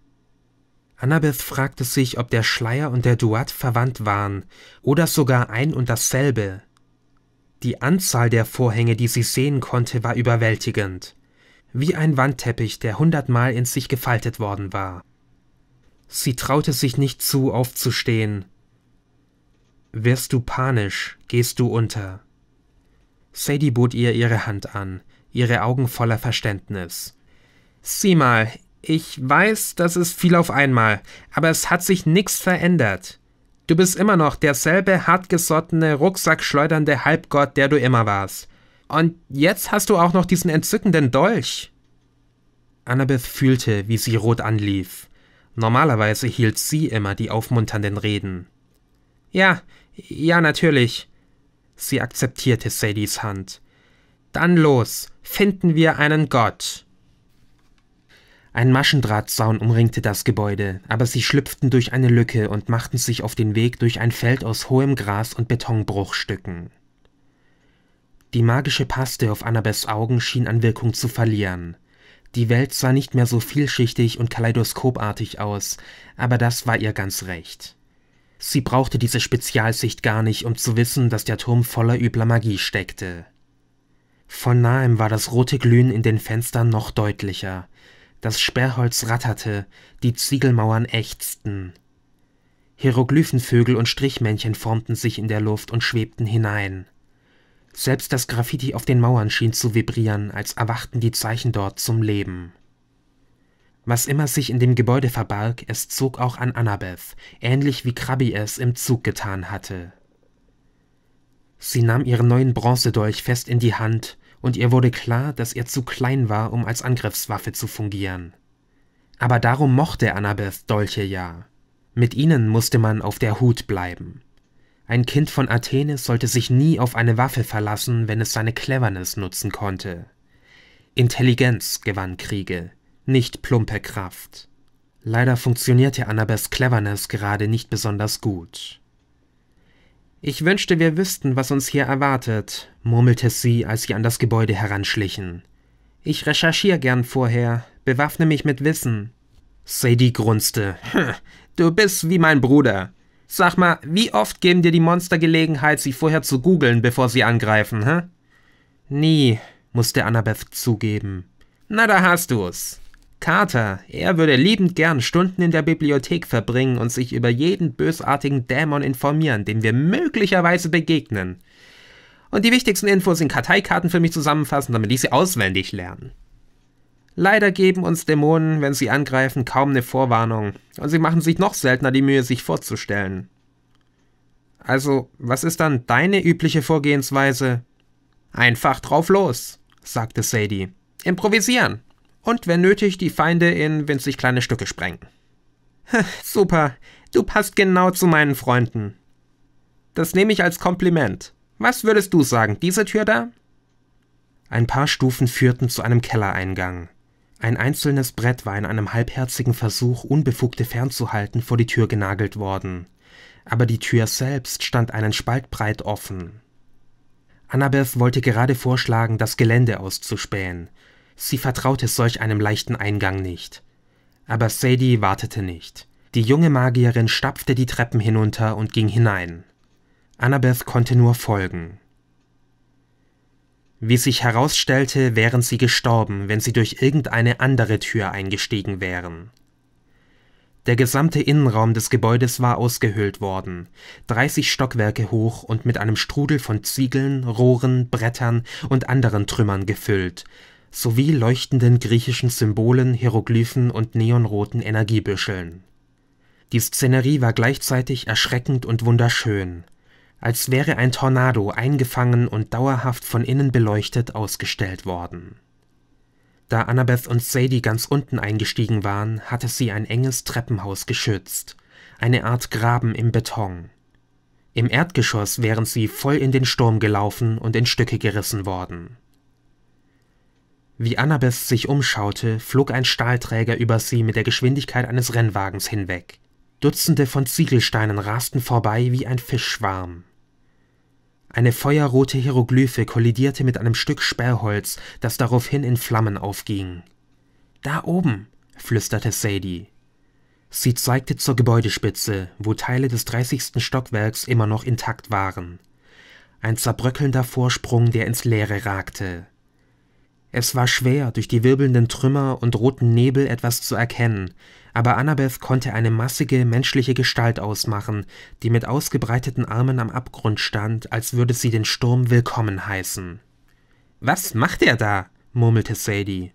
Annabeth fragte sich, ob der Schleier und der Duat verwandt waren oder sogar ein und dasselbe. Die Anzahl der Vorhänge, die sie sehen konnte, war überwältigend wie ein Wandteppich, der hundertmal in sich gefaltet worden war. Sie traute sich nicht zu, aufzustehen. Wirst du panisch, gehst du unter. Sadie bot ihr ihre Hand an, ihre Augen voller Verständnis. Sieh mal, ich weiß, das ist viel auf einmal, aber es hat sich nichts verändert. Du bist immer noch derselbe hartgesottene, rucksackschleudernde Halbgott, der du immer warst. Und jetzt hast du auch noch diesen entzückenden Dolch. Annabeth fühlte, wie sie rot anlief. Normalerweise hielt sie immer die aufmunternden Reden. Ja, ja, natürlich. Sie akzeptierte Sadies Hand. Dann los, finden wir einen Gott. Ein Maschendrahtzaun umringte das Gebäude, aber sie schlüpften durch eine Lücke und machten sich auf den Weg durch ein Feld aus hohem Gras und Betonbruchstücken. Die magische Paste auf Annabeths Augen schien an Wirkung zu verlieren. Die Welt sah nicht mehr so vielschichtig und kaleidoskopartig aus, aber das war ihr ganz recht. Sie brauchte diese Spezialsicht gar nicht, um zu wissen, dass der Turm voller übler Magie steckte. Von nahem war das rote Glühen in den Fenstern noch deutlicher. Das Sperrholz ratterte, die Ziegelmauern ächzten. Hieroglyphenvögel und Strichmännchen formten sich in der Luft und schwebten hinein. Selbst das Graffiti auf den Mauern schien zu vibrieren, als erwachten die Zeichen dort zum Leben. Was immer sich in dem Gebäude verbarg, es zog auch an Annabeth, ähnlich wie Krabi es im Zug getan hatte. Sie nahm ihren neuen Bronzedolch fest in die Hand, und ihr wurde klar, dass er zu klein war, um als Angriffswaffe zu fungieren. Aber darum mochte Annabeth Dolche ja. Mit ihnen musste man auf der Hut bleiben. Ein Kind von Athene sollte sich nie auf eine Waffe verlassen, wenn es seine Cleverness nutzen konnte. Intelligenz gewann Kriege, nicht plumpe Kraft. Leider funktionierte Annabes Cleverness gerade nicht besonders gut. Ich wünschte, wir wüssten, was uns hier erwartet, murmelte sie, als sie an das Gebäude heranschlichen. Ich recherchiere gern vorher, bewaffne mich mit Wissen. Sadie grunzte. (laughs) Du bist wie mein Bruder. Sag mal, wie oft geben dir die Monster Gelegenheit, sie vorher zu googeln, bevor sie angreifen, hä? Nie, musste Annabeth zugeben. Na, da hast du's. Carter, er würde liebend gern Stunden in der Bibliothek verbringen und sich über jeden bösartigen Dämon informieren, dem wir möglicherweise begegnen. Und die wichtigsten Infos in Karteikarten für mich zusammenfassen, damit ich sie auswendig lerne. Leider geben uns Dämonen, wenn sie angreifen, kaum eine Vorwarnung. Und sie machen sich noch seltener die Mühe, sich vorzustellen. Also, was ist dann deine übliche Vorgehensweise? Einfach drauf los, sagte Sadie. Improvisieren. Und wenn nötig, die Feinde in winzig kleine Stücke sprengen. Super, du passt genau zu meinen Freunden. Das nehme ich als Kompliment. Was würdest du sagen, diese Tür da? Ein paar Stufen führten zu einem Kellereingang. Ein einzelnes Brett war in einem halbherzigen Versuch, Unbefugte fernzuhalten, vor die Tür genagelt worden. Aber die Tür selbst stand einen Spalt breit offen. Annabeth wollte gerade vorschlagen, das Gelände auszuspähen. Sie vertraute solch einem leichten Eingang nicht. Aber Sadie wartete nicht. Die junge Magierin stapfte die Treppen hinunter und ging hinein. Annabeth konnte nur folgen. Wie sich herausstellte, wären sie gestorben, wenn sie durch irgendeine andere Tür eingestiegen wären. Der gesamte Innenraum des Gebäudes war ausgehöhlt worden, 30 Stockwerke hoch und mit einem Strudel von Ziegeln, Rohren, Brettern und anderen Trümmern gefüllt, sowie leuchtenden griechischen Symbolen, Hieroglyphen und neonroten Energiebüscheln. Die Szenerie war gleichzeitig erschreckend und wunderschön – als wäre ein Tornado eingefangen und dauerhaft von innen beleuchtet ausgestellt worden. Da Annabeth und Sadie ganz unten eingestiegen waren, hatte sie ein enges Treppenhaus geschützt, eine Art Graben im Beton. Im Erdgeschoss wären sie voll in den Sturm gelaufen und in Stücke gerissen worden. Wie Annabeth sich umschaute, flog ein Stahlträger über sie mit der Geschwindigkeit eines Rennwagens hinweg. Dutzende von Ziegelsteinen rasten vorbei wie ein Fischschwarm. Eine feuerrote Hieroglyphe kollidierte mit einem Stück Sperrholz, das daraufhin in Flammen aufging. Da oben, flüsterte Sadie. Sie zeigte zur Gebäudespitze, wo Teile des 30. Stockwerks immer noch intakt waren. Ein zerbröckelnder Vorsprung, der ins Leere ragte. Es war schwer, durch die wirbelnden Trümmer und roten Nebel etwas zu erkennen, aber Annabeth konnte eine massige menschliche Gestalt ausmachen, die mit ausgebreiteten Armen am Abgrund stand, als würde sie den Sturm willkommen heißen. Was macht er da? murmelte Sadie.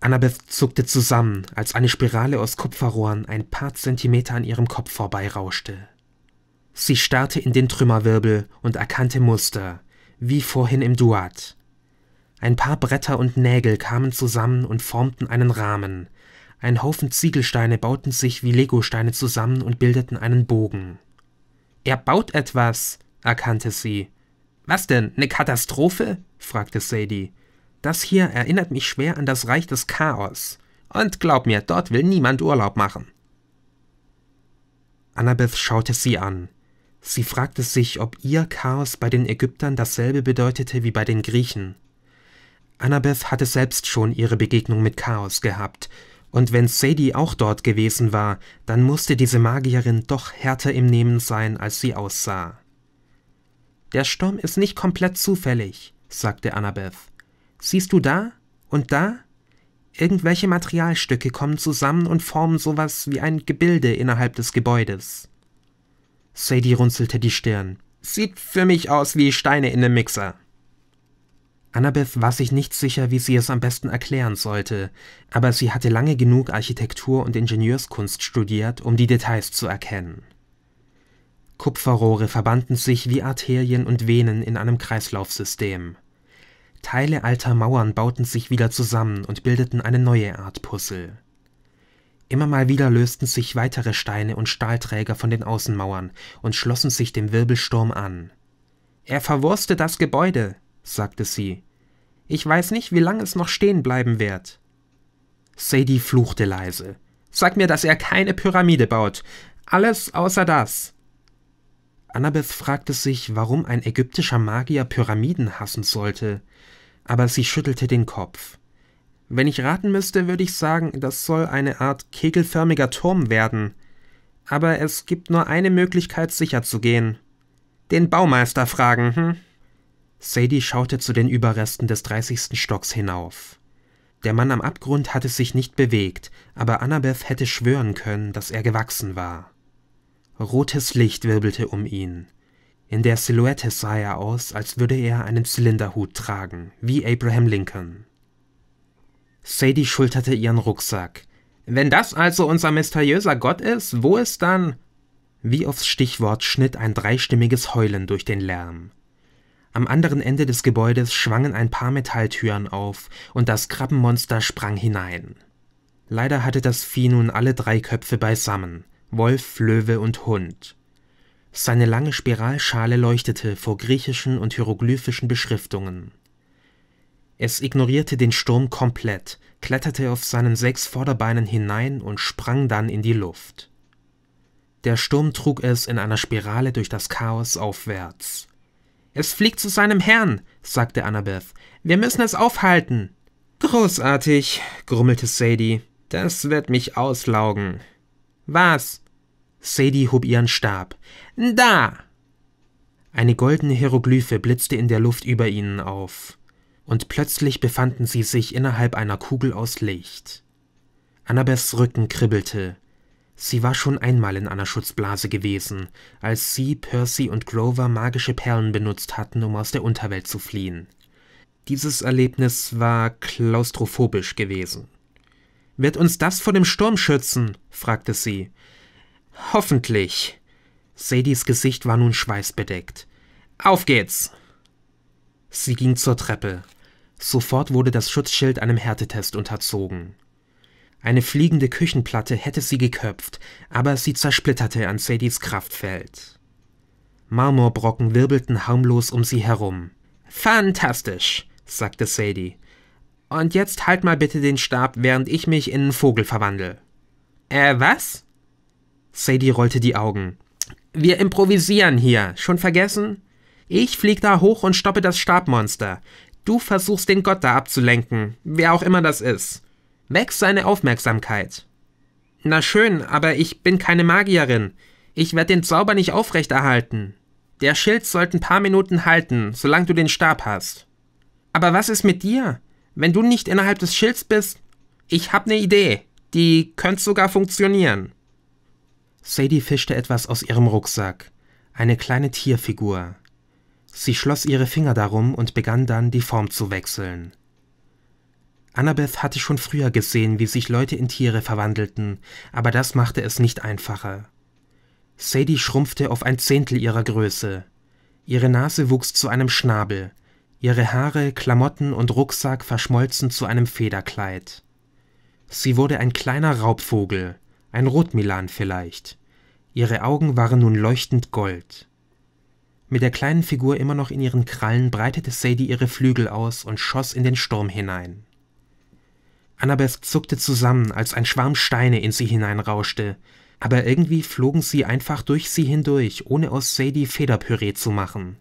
Annabeth zuckte zusammen, als eine Spirale aus Kupferrohren ein paar Zentimeter an ihrem Kopf vorbeirauschte. Sie starrte in den Trümmerwirbel und erkannte Muster, wie vorhin im Duat. Ein paar Bretter und Nägel kamen zusammen und formten einen Rahmen. Ein Haufen Ziegelsteine bauten sich wie Legosteine zusammen und bildeten einen Bogen. Er baut etwas, erkannte sie. Was denn, eine Katastrophe? fragte Sadie. Das hier erinnert mich schwer an das Reich des Chaos. Und glaub mir, dort will niemand Urlaub machen. Annabeth schaute sie an. Sie fragte sich, ob ihr Chaos bei den Ägyptern dasselbe bedeutete wie bei den Griechen. Annabeth hatte selbst schon ihre Begegnung mit Chaos gehabt. Und wenn Sadie auch dort gewesen war, dann musste diese Magierin doch härter im Nehmen sein, als sie aussah. Der Sturm ist nicht komplett zufällig, sagte Annabeth. Siehst du da und da? Irgendwelche Materialstücke kommen zusammen und formen sowas wie ein Gebilde innerhalb des Gebäudes. Sadie runzelte die Stirn. Sieht für mich aus wie Steine in einem Mixer. Annabeth war sich nicht sicher, wie sie es am besten erklären sollte, aber sie hatte lange genug Architektur und Ingenieurskunst studiert, um die Details zu erkennen. Kupferrohre verbanden sich wie Arterien und Venen in einem Kreislaufsystem. Teile alter Mauern bauten sich wieder zusammen und bildeten eine neue Art Puzzle. Immer mal wieder lösten sich weitere Steine und Stahlträger von den Außenmauern und schlossen sich dem Wirbelsturm an. Er verwurste das Gebäude, sagte sie. Ich weiß nicht, wie lange es noch stehen bleiben wird. Sadie fluchte leise. Sag mir, dass er keine Pyramide baut. Alles außer das. Annabeth fragte sich, warum ein ägyptischer Magier Pyramiden hassen sollte, aber sie schüttelte den Kopf. Wenn ich raten müsste, würde ich sagen, das soll eine Art kegelförmiger Turm werden. Aber es gibt nur eine Möglichkeit, sicher zu gehen. Den Baumeister fragen, hm? Sadie schaute zu den Überresten des 30. Stocks hinauf. Der Mann am Abgrund hatte sich nicht bewegt, aber Annabeth hätte schwören können, dass er gewachsen war. Rotes Licht wirbelte um ihn. In der Silhouette sah er aus, als würde er einen Zylinderhut tragen, wie Abraham Lincoln. Sadie schulterte ihren Rucksack. Wenn das also unser mysteriöser Gott ist, wo ist dann? Wie aufs Stichwort schnitt ein dreistimmiges Heulen durch den Lärm. Am anderen Ende des Gebäudes schwangen ein paar Metalltüren auf und das Krabbenmonster sprang hinein. Leider hatte das Vieh nun alle drei Köpfe beisammen: Wolf, Löwe und Hund. Seine lange Spiralschale leuchtete vor griechischen und hieroglyphischen Beschriftungen. Es ignorierte den Sturm komplett, kletterte auf seinen sechs Vorderbeinen hinein und sprang dann in die Luft. Der Sturm trug es in einer Spirale durch das Chaos aufwärts. Es fliegt zu seinem Herrn, sagte Annabeth. Wir müssen es aufhalten. Großartig, grummelte Sadie. Das wird mich auslaugen. Was? Sadie hob ihren Stab. Da! Eine goldene Hieroglyphe blitzte in der Luft über ihnen auf, und plötzlich befanden sie sich innerhalb einer Kugel aus Licht. Annabeths Rücken kribbelte, Sie war schon einmal in einer Schutzblase gewesen, als sie, Percy und Grover magische Perlen benutzt hatten, um aus der Unterwelt zu fliehen. Dieses Erlebnis war klaustrophobisch gewesen. Wird uns das vor dem Sturm schützen? fragte sie. Hoffentlich. Sadies Gesicht war nun schweißbedeckt. Auf geht's! Sie ging zur Treppe. Sofort wurde das Schutzschild einem Härtetest unterzogen. Eine fliegende Küchenplatte hätte sie geköpft, aber sie zersplitterte an Sadies Kraftfeld. Marmorbrocken wirbelten harmlos um sie herum. Fantastisch, sagte Sadie. Und jetzt halt mal bitte den Stab, während ich mich in einen Vogel verwandle. Äh, was? Sadie rollte die Augen. Wir improvisieren hier. Schon vergessen? Ich flieg da hoch und stoppe das Stabmonster. Du versuchst den Gott da abzulenken, wer auch immer das ist. Max seine Aufmerksamkeit. Na schön, aber ich bin keine Magierin. Ich werde den Zauber nicht aufrechterhalten. Der Schild sollte ein paar Minuten halten, solange du den Stab hast. Aber was ist mit dir? Wenn du nicht innerhalb des Schilds bist, ich hab ne Idee. Die könnte sogar funktionieren. Sadie fischte etwas aus ihrem Rucksack. Eine kleine Tierfigur. Sie schloss ihre Finger darum und begann dann, die Form zu wechseln. Annabeth hatte schon früher gesehen, wie sich Leute in Tiere verwandelten, aber das machte es nicht einfacher. Sadie schrumpfte auf ein Zehntel ihrer Größe. Ihre Nase wuchs zu einem Schnabel, ihre Haare, Klamotten und Rucksack verschmolzen zu einem Federkleid. Sie wurde ein kleiner Raubvogel, ein Rotmilan vielleicht. Ihre Augen waren nun leuchtend gold. Mit der kleinen Figur immer noch in ihren Krallen breitete Sadie ihre Flügel aus und schoss in den Sturm hinein. Annabeth zuckte zusammen, als ein Schwarm Steine in sie hineinrauschte. Aber irgendwie flogen sie einfach durch sie hindurch, ohne aus Sadie Federpüree zu machen.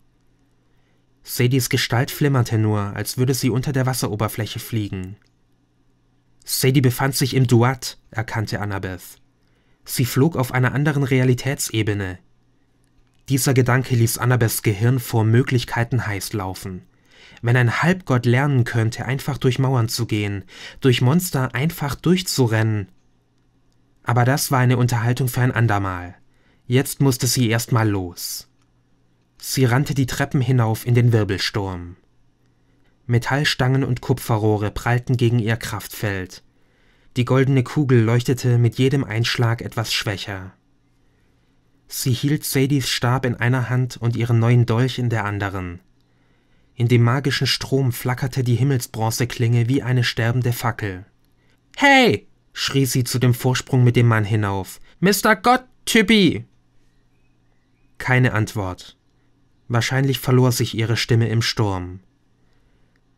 Sadies Gestalt flimmerte nur, als würde sie unter der Wasseroberfläche fliegen. Sadie befand sich im Duat, erkannte Annabeth. Sie flog auf einer anderen Realitätsebene. Dieser Gedanke ließ Annabeths Gehirn vor Möglichkeiten heiß laufen. Wenn ein Halbgott lernen könnte, einfach durch Mauern zu gehen, durch Monster einfach durchzurennen. Aber das war eine Unterhaltung für ein andermal. Jetzt musste sie erstmal los. Sie rannte die Treppen hinauf in den Wirbelsturm. Metallstangen und Kupferrohre prallten gegen ihr Kraftfeld. Die goldene Kugel leuchtete mit jedem Einschlag etwas schwächer. Sie hielt Sadies Stab in einer Hand und ihren neuen Dolch in der anderen. In dem magischen Strom flackerte die Himmelsbronzeklinge wie eine sterbende Fackel. Hey! schrie sie zu dem Vorsprung mit dem Mann hinauf. Mr. Gott, Typi! Keine Antwort. Wahrscheinlich verlor sich ihre Stimme im Sturm.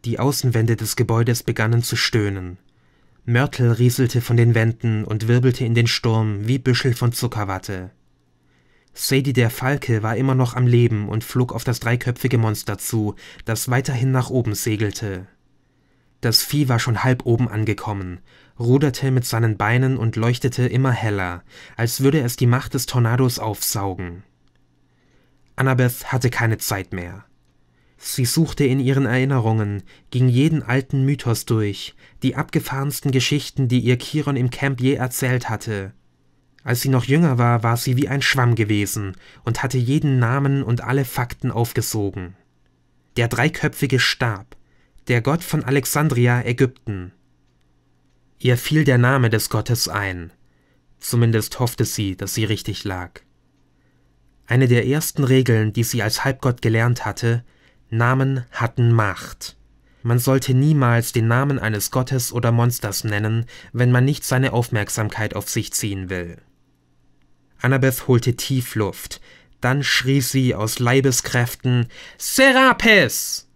Die Außenwände des Gebäudes begannen zu stöhnen. Mörtel rieselte von den Wänden und wirbelte in den Sturm wie Büschel von Zuckerwatte. Sadie der Falke war immer noch am Leben und flog auf das dreiköpfige Monster zu, das weiterhin nach oben segelte. Das Vieh war schon halb oben angekommen, ruderte mit seinen Beinen und leuchtete immer heller, als würde es die Macht des Tornados aufsaugen. Annabeth hatte keine Zeit mehr. Sie suchte in ihren Erinnerungen, ging jeden alten Mythos durch, die abgefahrensten Geschichten, die ihr Chiron im Camp je erzählt hatte, als sie noch jünger war, war sie wie ein Schwamm gewesen und hatte jeden Namen und alle Fakten aufgesogen. Der dreiköpfige Stab, der Gott von Alexandria, Ägypten. Ihr fiel der Name des Gottes ein. Zumindest hoffte sie, dass sie richtig lag. Eine der ersten Regeln, die sie als Halbgott gelernt hatte, Namen hatten Macht. Man sollte niemals den Namen eines Gottes oder Monsters nennen, wenn man nicht seine Aufmerksamkeit auf sich ziehen will. Annabeth holte tief Luft. Dann schrie sie aus Leibeskräften: Serapis!